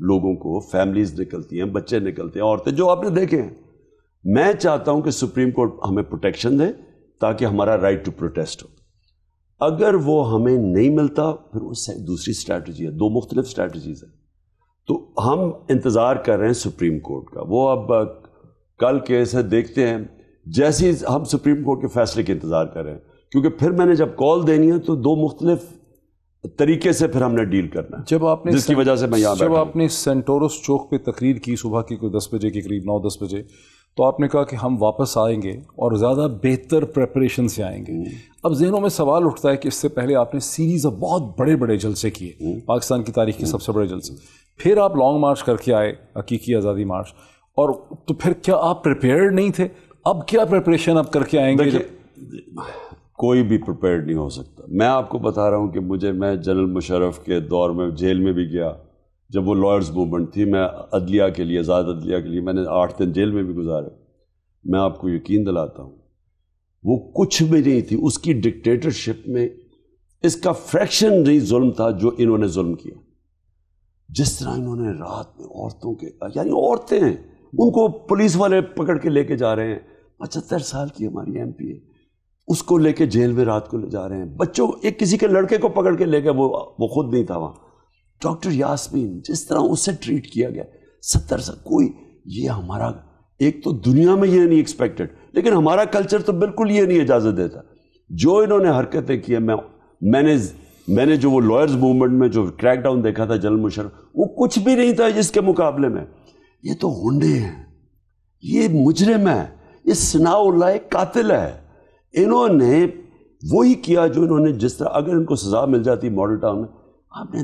लोगों को फैमिलीज़ निकलती हैं बच्चे निकलते हैं औरतें जो आपने देखे हैं मैं चाहता हूं कि सुप्रीम कोर्ट हमें प्रोटेक्शन दे ताकि हमारा राइट टू प्रोटेस्ट हो अगर वो हमें नहीं मिलता फिर वो दूसरी स्ट्रैटेजी है दो मुख्तलिफ स्ट्रैटीज़ है तो हम इंतज़ार कर रहे हैं सुप्रीम कोर्ट का वो अब कल केस है देखते हैं जैसे ही हम सुप्रीम कोर्ट के फैसले के इंतज़ार कर रहे हैं क्योंकि फिर मैंने जब कॉल देनी है तो दो मुख्तलिफ तरीके से फिर हमने डील करना जब आपने जिसकी वजह से मैं जब आपने सेंटोरस चौक पे तकरीर की सुबह की कोई दस बजे के करीब नौ दस बजे तो आपने कहा कि हम वापस आएंगे और ज़्यादा बेहतर प्रेपरेशन से आएंगे हम्म। अब जहनों में सवाल उठता है कि इससे पहले आपने सीरीज ऑफ बहुत बड़े बड़े जलसे किए हम्म। पाकिस्तान की तारीख के हम्म। सबसे बड़े जलसे फिर आप लॉन्ग मार्च करके आए हकीकी आज़ादी मार्च और तो फिर क्या आप प्रिपेयर्ड नहीं थे अब क्या प्रिपरेशन आप करके आएंगे कोई भी प्रिपेयर्ड नहीं हो सकता मैं आपको बता रहा हूँ कि मुझे मैं जनरल मुशरफ के दौर में जेल में भी गया जब वो लॉयर्स मूवमेंट थी मैं अदलिया के लिए आज़ाद अदलिया के लिए मैंने आठ दिन जेल में भी गुजारे मैं आपको यकीन दिलाता हूँ वो कुछ भी नहीं थी उसकी डिक्टेटरशिप में इसका फ्रैक्शन नहीं जुल्म था जो इन्होंने जुल्म किया जिस तरह इन्होंने रात में औरतों के यानी औरतें हैं उनको पुलिस वाले पकड़ के लेके जा रहे हैं पचहत्तर साल की हमारी एम पी है उसको लेके जेल में रात को ले जा रहे हैं बच्चों एक किसी के लड़के को पकड़ के लेके वो वो खुद नहीं था वहाँ डॉक्टर यास्मीन जिस तरह उसे ट्रीट किया गया सत्तर से कोई ये हमारा एक तो दुनिया में ये नहीं एक्सपेक्टेड लेकिन हमारा कल्चर तो बिल्कुल ये नहीं इजाज़त देता जो इन्होंने हरकतें की है मैं मैंने मैंने जो वो लॉयर्स मूवमेंट में जो क्रैकडाउन देखा था जल मुशर वो कुछ भी नहीं था जिसके मुकाबले में ये तो होंडे हैं ये मुजरिम है ये सनाउल्ला कातिल है इन्होंने वही किया जो इन्होंने जिस तरह अगर इनको सज़ा मिल जाती मॉडल टाउन में आपने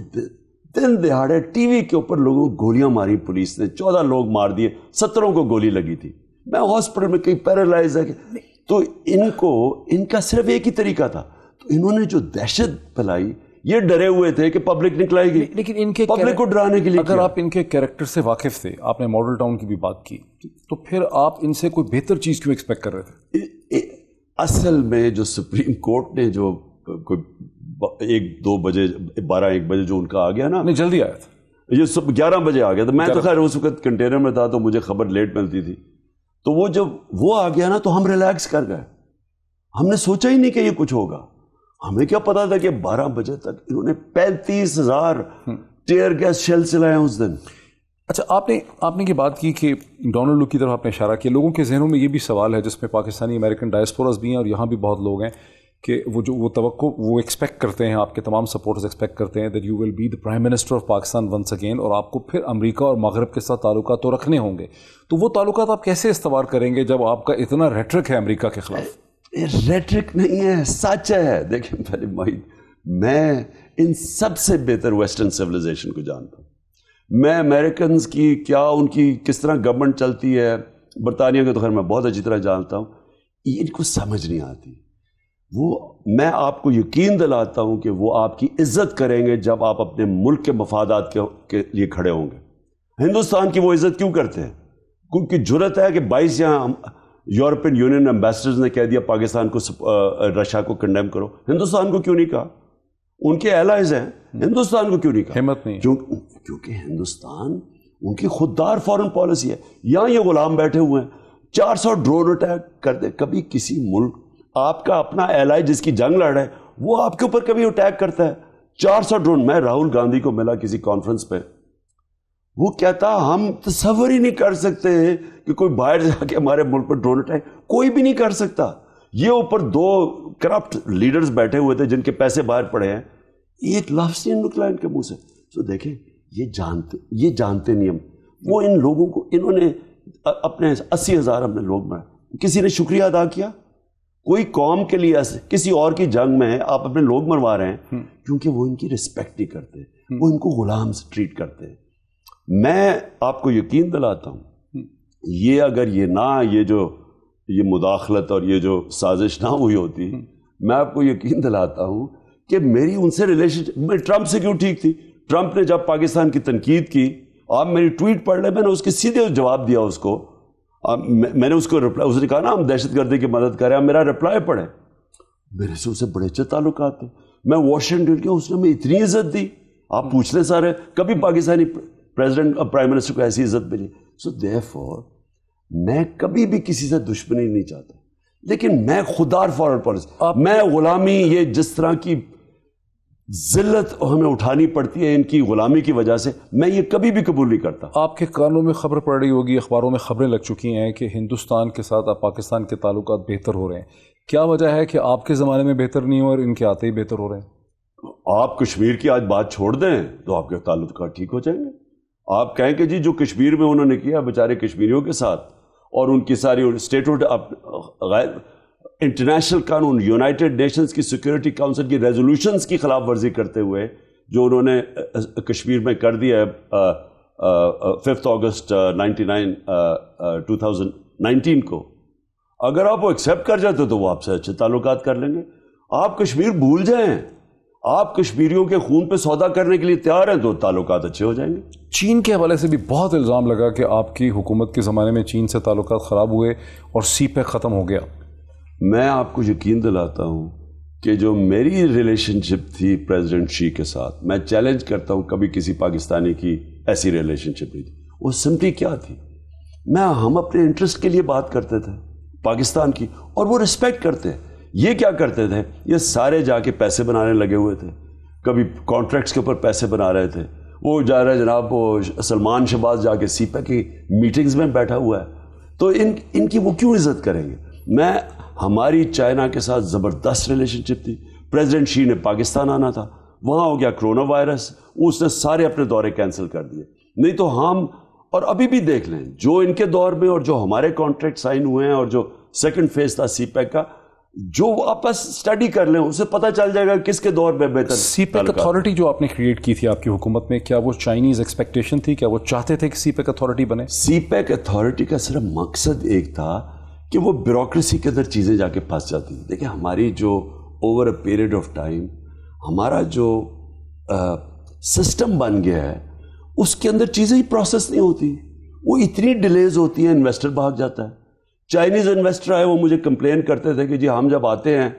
तीन दिहाड़े टीवी के ऊपर लोगों को गोलियां मारी पुलिस ने चौदह लोग मार दिए सत्रह को गोली लगी थी मैं हॉस्पिटल में कहीं पैरालाइज है तो इनको इनका सिर्फ एक ही तरीका था तो इन्होंने जो दहशत फैलाई ये डरे हुए थे कि पब्लिक निकलाएगी ले, लेकिन इनके पब्लिक को डराने के लिए अगर आप इनके कैरेक्टर से वाकिफ थे आपने मॉडल टाउन की भी बात की तो फिर आप इनसे कोई बेहतर चीज़ क्यों एक्सपेक्ट कर रहे थे असल में जो सुप्रीम कोर्ट ने जो कोई एक दो बजे बारह एक बजे जो उनका आ गया ना नहीं जल्दी आया था ये सब ग्यारह बजे आ गया था मैं तो खैर उस वक्त कंटेनर में था तो मुझे खबर लेट मिलती थी तो वो जब वो आ गया ना तो हम रिलैक्स कर गए हमने सोचा ही नहीं कि ये कुछ होगा हमें क्या पता था कि बारह बजे तक इन्होंने पैंतीस हजार टेयर गैस शेल चलाया उस दिन अच्छा आपने आपने ये बात की कि डोनाल्ड लुक की तरफ आपने इशारा किया लोगों के जहनों में ये भी सवाल है जिसमें पाकिस्तानी अमेरिकन डायस्पोरस भी हैं और यहाँ भी बहुत लोग हैं कि वो जो वो तो वो एक्सपेक्ट करते हैं आपके तमाम सपोर्टर्स एक्सपेक्ट करते हैं that you will be the prime minister of Pakistan once again और आपको फिर अमेरिका और मगरब के साथ ताल्लुक तो रखने होंगे तो वो ताल्लुक आप कैसे इस्तेमाल करेंगे जब आपका इतना रेट्रिक है अमरीका के खिलाफ रेट्रिक नहीं है सच है देखिए पहले माई मैं इन सबसे बेहतर वेस्टर्न सिविलाइजेशन को जानता हूँ मैं अमेरिकन की क्या उनकी किस तरह गवर्नमेंट चलती है बरतानिया के तो खैर मैं बहुत अच्छी तरह जानता हूँ इनको समझ नहीं आती वो मैं आपको यकीन दिलाता हूं कि वो आपकी इज्जत करेंगे जब आप अपने मुल्क के मफादात के, के लिए खड़े होंगे हिंदुस्तान की वो इज्जत क्यों करते हैं क्योंकि जरूरत है कि बाईस यहां यूरोपियन यूनियन एम्बेसडर्स ने कह दिया पाकिस्तान को रशिया को कंडेम करो हिंदुस्तान को क्यों नहीं कहा उनके एलाइज हैं हिंदुस्तान को क्यों नहीं कहा हिम्मत नहीं क्यों क्योंकि हिंदुस्तान उनकी खुददार फॉरेन पॉलिसी है यहां ये गुलाम बैठे हुए हैं 400 ड्रोन अटैक कर दे कभी किसी मुल्क आपका अपना एल जिसकी जंग लड़ रहा है वो आपके ऊपर कभी अटैक करता है चार सौ ड्रोन मैं राहुल गांधी को मिला किसी कॉन्फ्रेंस पे वो कहता हम तस्वर ही नहीं कर सकते कि कोई बाहर जाके हमारे मुल्क पर ड्रोन अटैक कोई भी नहीं कर सकता ये ऊपर दो करप्ट लीडर्स बैठे हुए थे जिनके पैसे बाहर पड़े हैं एक लफ्स इन निकला इनके मुंह से तो देखे ये जानते ये जानते नियम वो इन लोगों को इन्होंने अपने अस्सी हज़ार अपने लोग मारे किसी ने शुक्रिया अदा किया कोई कौम के लिए किसी और की जंग में आप अपने लोग मरवा रहे हैं हम्म। क्योंकि वो इनकी रिस्पेक्ट नहीं करते हम्म। वो इनको गुलाम से ट्रीट करते हैं मैं आपको यकीन दिलाता हूँ हम्म। ये अगर ये ना ये जो ये मुदाखलत और ये जो साजिश ना हुई होती मैं आपको यकीन दिलाता हूँ कि मेरी उनसे रिलेशनशिप मैं ट्रंप से क्यों ठीक थी ट्रंप ने जब पाकिस्तान की तनकीद की आप मेरी ट्वीट पढ़ लें मैंने उसके सीधे जवाब दिया उसको अब मैंने उसको रिप्लाई उसने कहा ना हम दहशत गर्दी की मदद करें मेरा रिप्लाई पढ़े मेरे से उसे बड़े अच्छे ताल्लुक थे मैं वॉशिंगटन गया उसने हमें इतनी इज्जत दी आप पूछ लें सारे कभी पाकिस्तानी प्रेसिडेंट और प्राइम मिनिस्टर को ऐसी इज्जत मिली सो दे मैं कभी भी किसी से दुश्मनी नहीं चाहता लेकिन मैं खुदार फॉरन पॉलिसी मैं गुलामी ये जिस तरह की जिल्लत हमें उठानी पड़ती है इनकी गुलामी की वजह से मैं ये कभी भी कबूल नहीं करता आपके कानों में खबर पड़ रही होगी अखबारों में खबरें लग चुकी हैं कि हिंदुस्तान के साथ अब पाकिस्तान के ताल्लुक बेहतर हो रहे हैं क्या वजह है कि आपके ज़माने में बेहतर नहीं हो और इनके आते ही बेहतर हो रहे हैं आप कश्मीर की आज बात छोड़ दें तो आपके ताल्लुक ठीक हो जाएंगे आप कहें कि जी जो कश्मीर में उन्होंने किया बेचारे कश्मीरियों के साथ और उनकी सारी स्टेटहुड इंटरनेशनल कानून यूनाइटेड नेशंस की सिक्योरिटी काउंसिल की रेजोल्यूशंस की खिलाफ वर्जी करते हुए जो उन्होंने कश्मीर में कर दिया है fifth August ninety nine two thousand nineteen को अगर आप वो एक्सेप्ट कर जाते तो वो आपसे अच्छे ताल्लुक कर लेंगे आप कश्मीर भूल जाएं आप कश्मीरियों के खून पे सौदा करने के लिए तैयार हैं तो ताल्लुक अच्छे हो जाएंगे चीन के हवाले से भी बहुत इल्ज़ाम लगा कि आपकी हुकूमत के ज़माने में चीन से ताल्लुक ख़राब हुए और सी पैक ख़त्म हो गया मैं आपको यकीन दिलाता हूँ कि जो मेरी रिलेशनशिप थी प्रेसिडेंट शी के साथ मैं चैलेंज करता हूँ कभी किसी पाकिस्तानी की ऐसी रिलेशनशिप नहीं थी वो सिंपली क्या थी मैं हम अपने इंटरेस्ट के लिए बात करते थे पाकिस्तान की और वो रिस्पेक्ट करते ये क्या करते थे ये सारे जाके पैसे बनाने लगे हुए थे कभी कॉन्ट्रैक्ट्स के ऊपर पैसे बना रहे थे वो जा रहे जनाब वो सलमान शहबाज जाके सीपा e की मीटिंग्स में बैठा हुआ है तो इन इनकी वो क्यों इज्जत करेंगे मैं हमारी चाइना के साथ ज़बरदस्त रिलेशनशिप थी प्रेसिडेंट शी ने पाकिस्तान आना था वहाँ हो गया कोरोना वायरस उसने सारे अपने दौरे कैंसिल कर दिए नहीं तो हम और अभी भी देख लें जो इनके दौर में और जो हमारे कॉन्ट्रैक्ट साइन हुए हैं और जो सेकंड फेज था सी e का जो आपस स्टडी कर लें उसे पता चल जाएगा किसके दौर में बेहतर सी पैक अथॉरिटी जो आपने क्रिएट की थी आपकी हुकूमत में क्या वो चाइनीज एक्सपेक्टेशन थी क्या वो चाहते थे कि सी पैक अथॉरिटी बने सी पैक अथॉरिटी का सिर्फ मकसद एक था कि वो ब्यूरोसी के अंदर चीज़ें जाके फंस जाती हैं देखिए हमारी जो over a period of time हमारा जो सिस्टम बन गया है उसके अंदर चीज़ें ही प्रोसेस नहीं होती वो इतनी डिलेज होती हैं इन्वेस्टर भाग जाता है चाइनीज़ इन्वेस्टर आए वो मुझे कंप्लेन करते थे कि जी हम जब आते हैं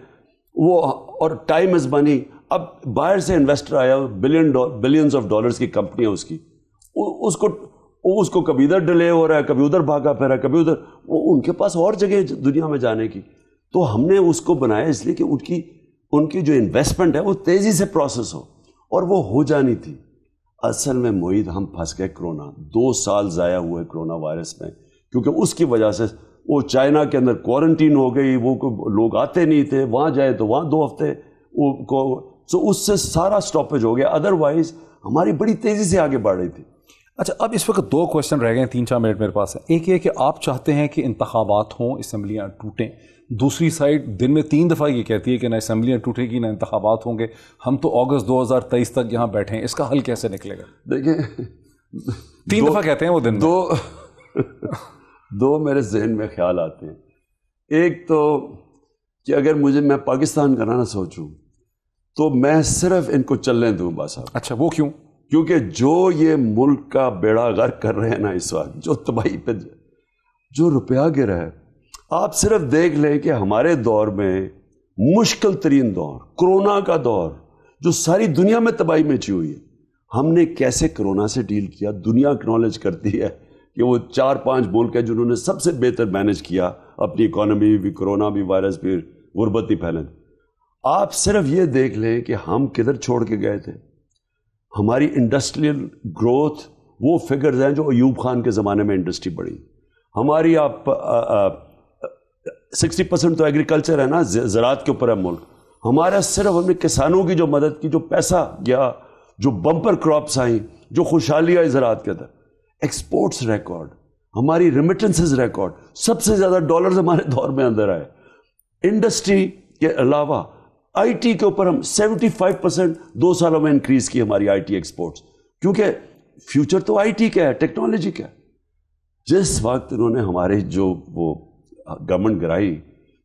वो और टाइम इज़ मनी अब बाहर से इन्वेस्टर आया बिलियन बिलियंस ऑफ डॉलर्स की कंपनी है उसकी उसको वो उसको कभी इधर डिले हो रहा है कभी उधर भागा है कभी उधर वो उनके पास और जगह दुनिया में जाने की तो हमने उसको बनाया इसलिए कि उनकी उनकी जो इन्वेस्टमेंट है वो तेज़ी से प्रोसेस हो और वो हो जानी थी असल में मोहित हम फंस गए कोरोना दो साल ज़ाया हुए कोरोना वायरस में क्योंकि उसकी वजह से वो चाइना के अंदर क्वारंटीन हो गई वो लोग आते नहीं थे वहाँ जाए तो वहाँ दो हफ्ते वो को सो उससे सारा स्टॉपेज हो गया अदरवाइज हमारी बड़ी तेज़ी से आगे बढ़ रही थी अच्छा अब इस वक्त दो क्वेश्चन रह गए तीन चार मिनट मेरे पास है एक ये कि आप चाहते हैं कि इंतबात हों इसम्बलियाँ टूटें दूसरी साइड दिन में तीन दफ़ा ये कहती है कि ना इसम्बलियाँ टूटेगी ना इंतबात होंगे हम तो अगस्त 2023 तक यहाँ बैठे हैं इसका हल कैसे निकलेगा देखिए तीन दफ़ा कहते हैं वो दिन दो दो मेरे जहन में ख्याल आते हैं एक तो कि अगर मुझे मैं पाकिस्तान का ना सोचूँ तो मैं सिर्फ इनको चलने दूँ बासा अच्छा वो क्यों क्योंकि जो ये मुल्क का बेड़ा गर्क कर रहे हैं ना इस वक्त जो तबाही पे जो रुपया गिरा है आप सिर्फ देख लें कि हमारे दौर में मुश्किल तरीन दौर कोरोना का दौर जो सारी दुनिया में तबाही मची हुई है हमने कैसे कोरोना से डील किया दुनिया एक्नॉलेज करती है कि वो चार पांच मुल्क हैं जिन्होंने सबसे बेहतर मैनेज किया अपनी इकोनॉमी भी कोरोना भी वायरस भी गुर्बत ही फैलन आप सिर्फ ये देख लें कि हम किधर छोड़ के गए थे हमारी इंडस्ट्रियल ग्रोथ वो फिगर्स हैं जो अयूब खान के ज़माने में इंडस्ट्री बढ़ी हमारी आप सिक्सटी परसेंट तो एग्रीकल्चर है ना ज़रात के ऊपर है मुल्क हमारा सिर्फ हमने किसानों की जो मदद की जो पैसा गया जो बम्पर क्रॉप्स आई जो खुशहाली आई ज़रात के अंदर एक्सपोर्ट्स रिकॉर्ड हमारी रिमिटेंसेस रिकॉर्ड सबसे ज़्यादा डॉलर्स हमारे दौर में अंदर आए इंडस्ट्री के अलावा आईटी के ऊपर हम 75 परसेंट दो सालों में इंक्रीज की हमारी आईटी एक्सपोर्ट्स क्योंकि फ्यूचर तो आईटी का है टेक्नोलॉजी का है जिस वक्त उन्होंने हमारे जो वो गवर्नमेंट गिराई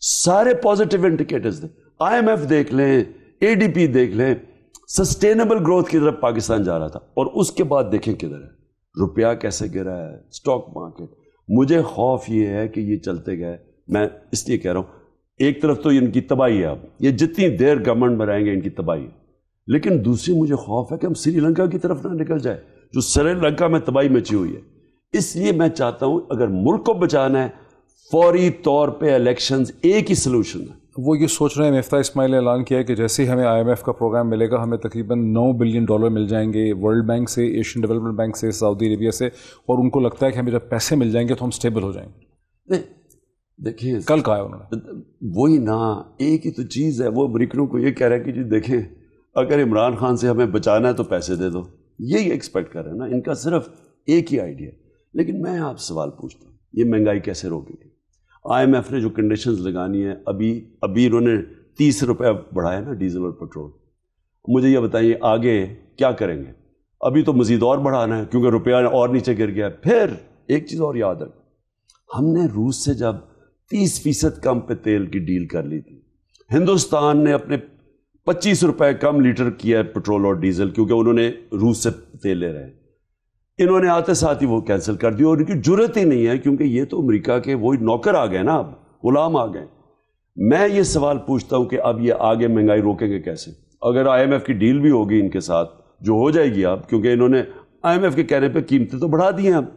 सारे पॉजिटिव इंडिकेटर्स थे आईएमएफ देख लें एडीपी देख लें सस्टेनेबल ग्रोथ की तरफ पाकिस्तान जा रहा था और उसके बाद देखें किधर है रुपया कैसे गिरा है स्टॉक मार्केट मुझे खौफ ये है कि ये चलते गए मैं इसलिए कह रहा हूँ एक तरफ तो इनकी तबाही है अब ये जितनी देर गवर्नमेंट में रहेंगे इनकी तबाही लेकिन दूसरी मुझे खौफ है कि हम श्रीलंका की तरफ ना निकल जाए जो श्रीलंका में तबाही मची हुई है इसलिए मैं चाहता हूं अगर मुल्क को बचाना है फौरी तौर पे इलेक्शंस एक ही सलूशन है वो ये सोच रहे हैं मफ्ता इस्माइल ने ऐलान किया है कि जैसे ही हमें आईएमएफ का प्रोग्राम मिलेगा हमें तकरीबन 9 बिलियन डॉलर मिल जाएंगे वर्ल्ड बैंक से एशियन डेवलपमेंट बैंक से सऊदी अरेबिया से और उनको लगता है कि हमें जब पैसे मिल जाएंगे तो हम स्टेबल हो जाएंगे नहीं देखिए कल कहा उन्होंने वही ना एक ही तो चीज़ है वो अमरीकनों को ये कह रहा है कि जी देखें अगर इमरान खान से हमें बचाना है तो पैसे दे दो यही एक्सपेक्ट कर रहे हैं ना इनका सिर्फ एक ही आइडिया लेकिन मैं आप सवाल पूछता हूँ ये महंगाई कैसे रोकेगी आईएमएफ ने जो कंडीशंस लगानी है अभी अभी इन्होंने तीस रुपये बढ़ाया ना डीजल और पेट्रोल मुझे ये बताइए आगे क्या करेंगे अभी तो मज़ीद और बढ़ाना है क्योंकि रुपया और नीचे गिर गया फिर एक चीज़ और याद है हमने रूस से जब तीस फीसद कम पे तेल की डील कर ली थी हिंदुस्तान ने अपने पच्चीस रुपए कम लीटर किया है पेट्रोल और डीजल क्योंकि उन्होंने रूस से तेल ले रहे हैं इन्होंने आते साथ ही वो कैंसिल कर दिया और इनकी जरूरत ही नहीं है क्योंकि ये तो अमेरिका के वही नौकर आ गए ना अब गुलाम आ गए मैं ये सवाल पूछता हूं कि अब ये आगे महंगाई रोकेंगे कैसे अगर आईएमएफ की डील भी होगी इनके साथ जो हो जाएगी अब क्योंकि इन्होंने आईएमएफ के कहने पर कीमतें तो बढ़ा दी हैं अब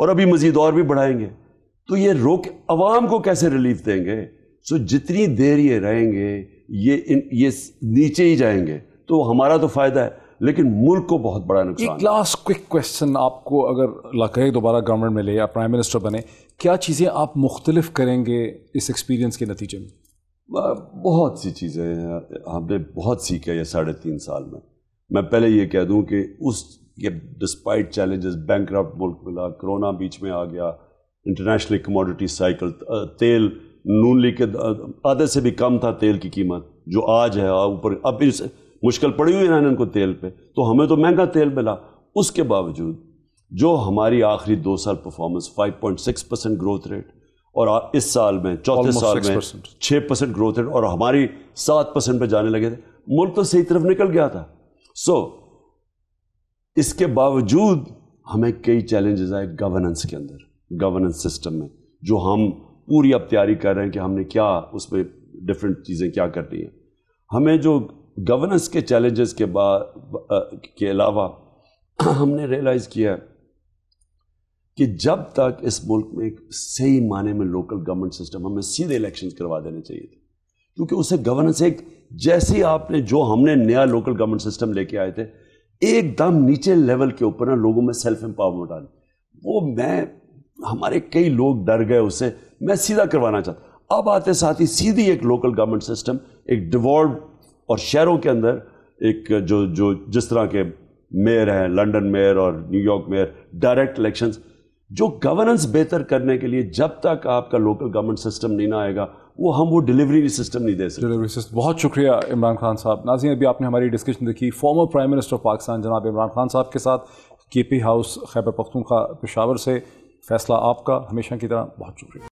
और अभी मजीद और भी बढ़ाएंगे तो ये रोक अवाम को कैसे रिलीफ देंगे सो जितनी देर ये रहेंगे ये इन ये नीचे ही जाएंगे तो हमारा तो फ़ायदा है लेकिन मुल्क को बहुत बड़ा नुकसान एक लास्ट क्विक क्वेश्चन आपको अगर ला करें दोबारा गवर्नमेंट में ले या प्राइम मिनिस्टर बने क्या चीज़ें आप मुख्तलिफ करेंगे इस एक्सपीरियंस के नतीजे में बहुत सी चीज़ें हमने बहुत सीखा है साढ़े तीन साल में मैं पहले ये कह दूँ कि उस ये डिस्पाइट चैलेंजेस बैंक मुल्क मिला कोरोना बीच में आ गया इंटरनेशनल कमोडिटी साइकिल तेल नून लीग के uh, आधे से भी कम था तेल की कीमत जो आज है ऊपर अब इस मुश्किल पड़ी हुई है इनको तेल पे तो हमें तो महंगा तेल मिला उसके बावजूद जो हमारी आखिरी दो साल परफॉर्मेंस 5.6 परसेंट ग्रोथ रेट और इस साल में चौथे साल में छः परसेंट ग्रोथ रेट और हमारी सात परसेंट पर जाने लगे थे मुल्क तो सही तरफ निकल गया था सो so, इसके बावजूद हमें कई चैलेंजेस आए गवर्नेंस के अंदर गवर्नेंस सिस्टम में जो हम पूरी अब तैयारी कर रहे हैं कि हमने क्या उसमें डिफरेंट चीज़ें क्या करनी है हमें जो गवर्नेंस के चैलेंजेस के बाद के अलावा हमने रियलाइज़ किया कि जब तक इस मुल्क में एक सही माने में लोकल गवर्नमेंट सिस्टम हमें सीधे इलेक्शन करवा देने चाहिए थे क्योंकि उसे गवर्नेंस एक जैसे ही आपने जो हमने नया लोकल गवर्नमेंट सिस्टम लेके आए थे एकदम नीचे लेवल के ऊपर ना लोगों में सेल्फ एम्पावरमेंट आनी वो मैं हमारे कई लोग डर गए उससे मैं सीधा करवाना चाहता अब आते साथ ही सीधी एक लोकल गवर्नमेंट सिस्टम एक डिवॉल्व और शहरों के अंदर एक जो जो जिस तरह के मेयर हैं लंदन मेयर और न्यूयॉर्क मेयर डायरेक्ट इलेक्शंस जो गवर्नेंस बेहतर करने के लिए जब तक आपका लोकल गवर्नमेंट सिस्टम नहीं ना आएगा वो हम वो डिलीवरी सिस्टम नहीं दे सकते डिलीवरी सिस्टम बहुत शुक्रिया इमरान खान साहब नाजी अभी आपने हमारी डिस्कशन देखी former prime minister of Pakistan जनाब इमरान खान साहब के साथ K P house Khyber Pakhtunkhwa Peshawar से फैसला आपका हमेशा की तरह बहुत शुक्रिया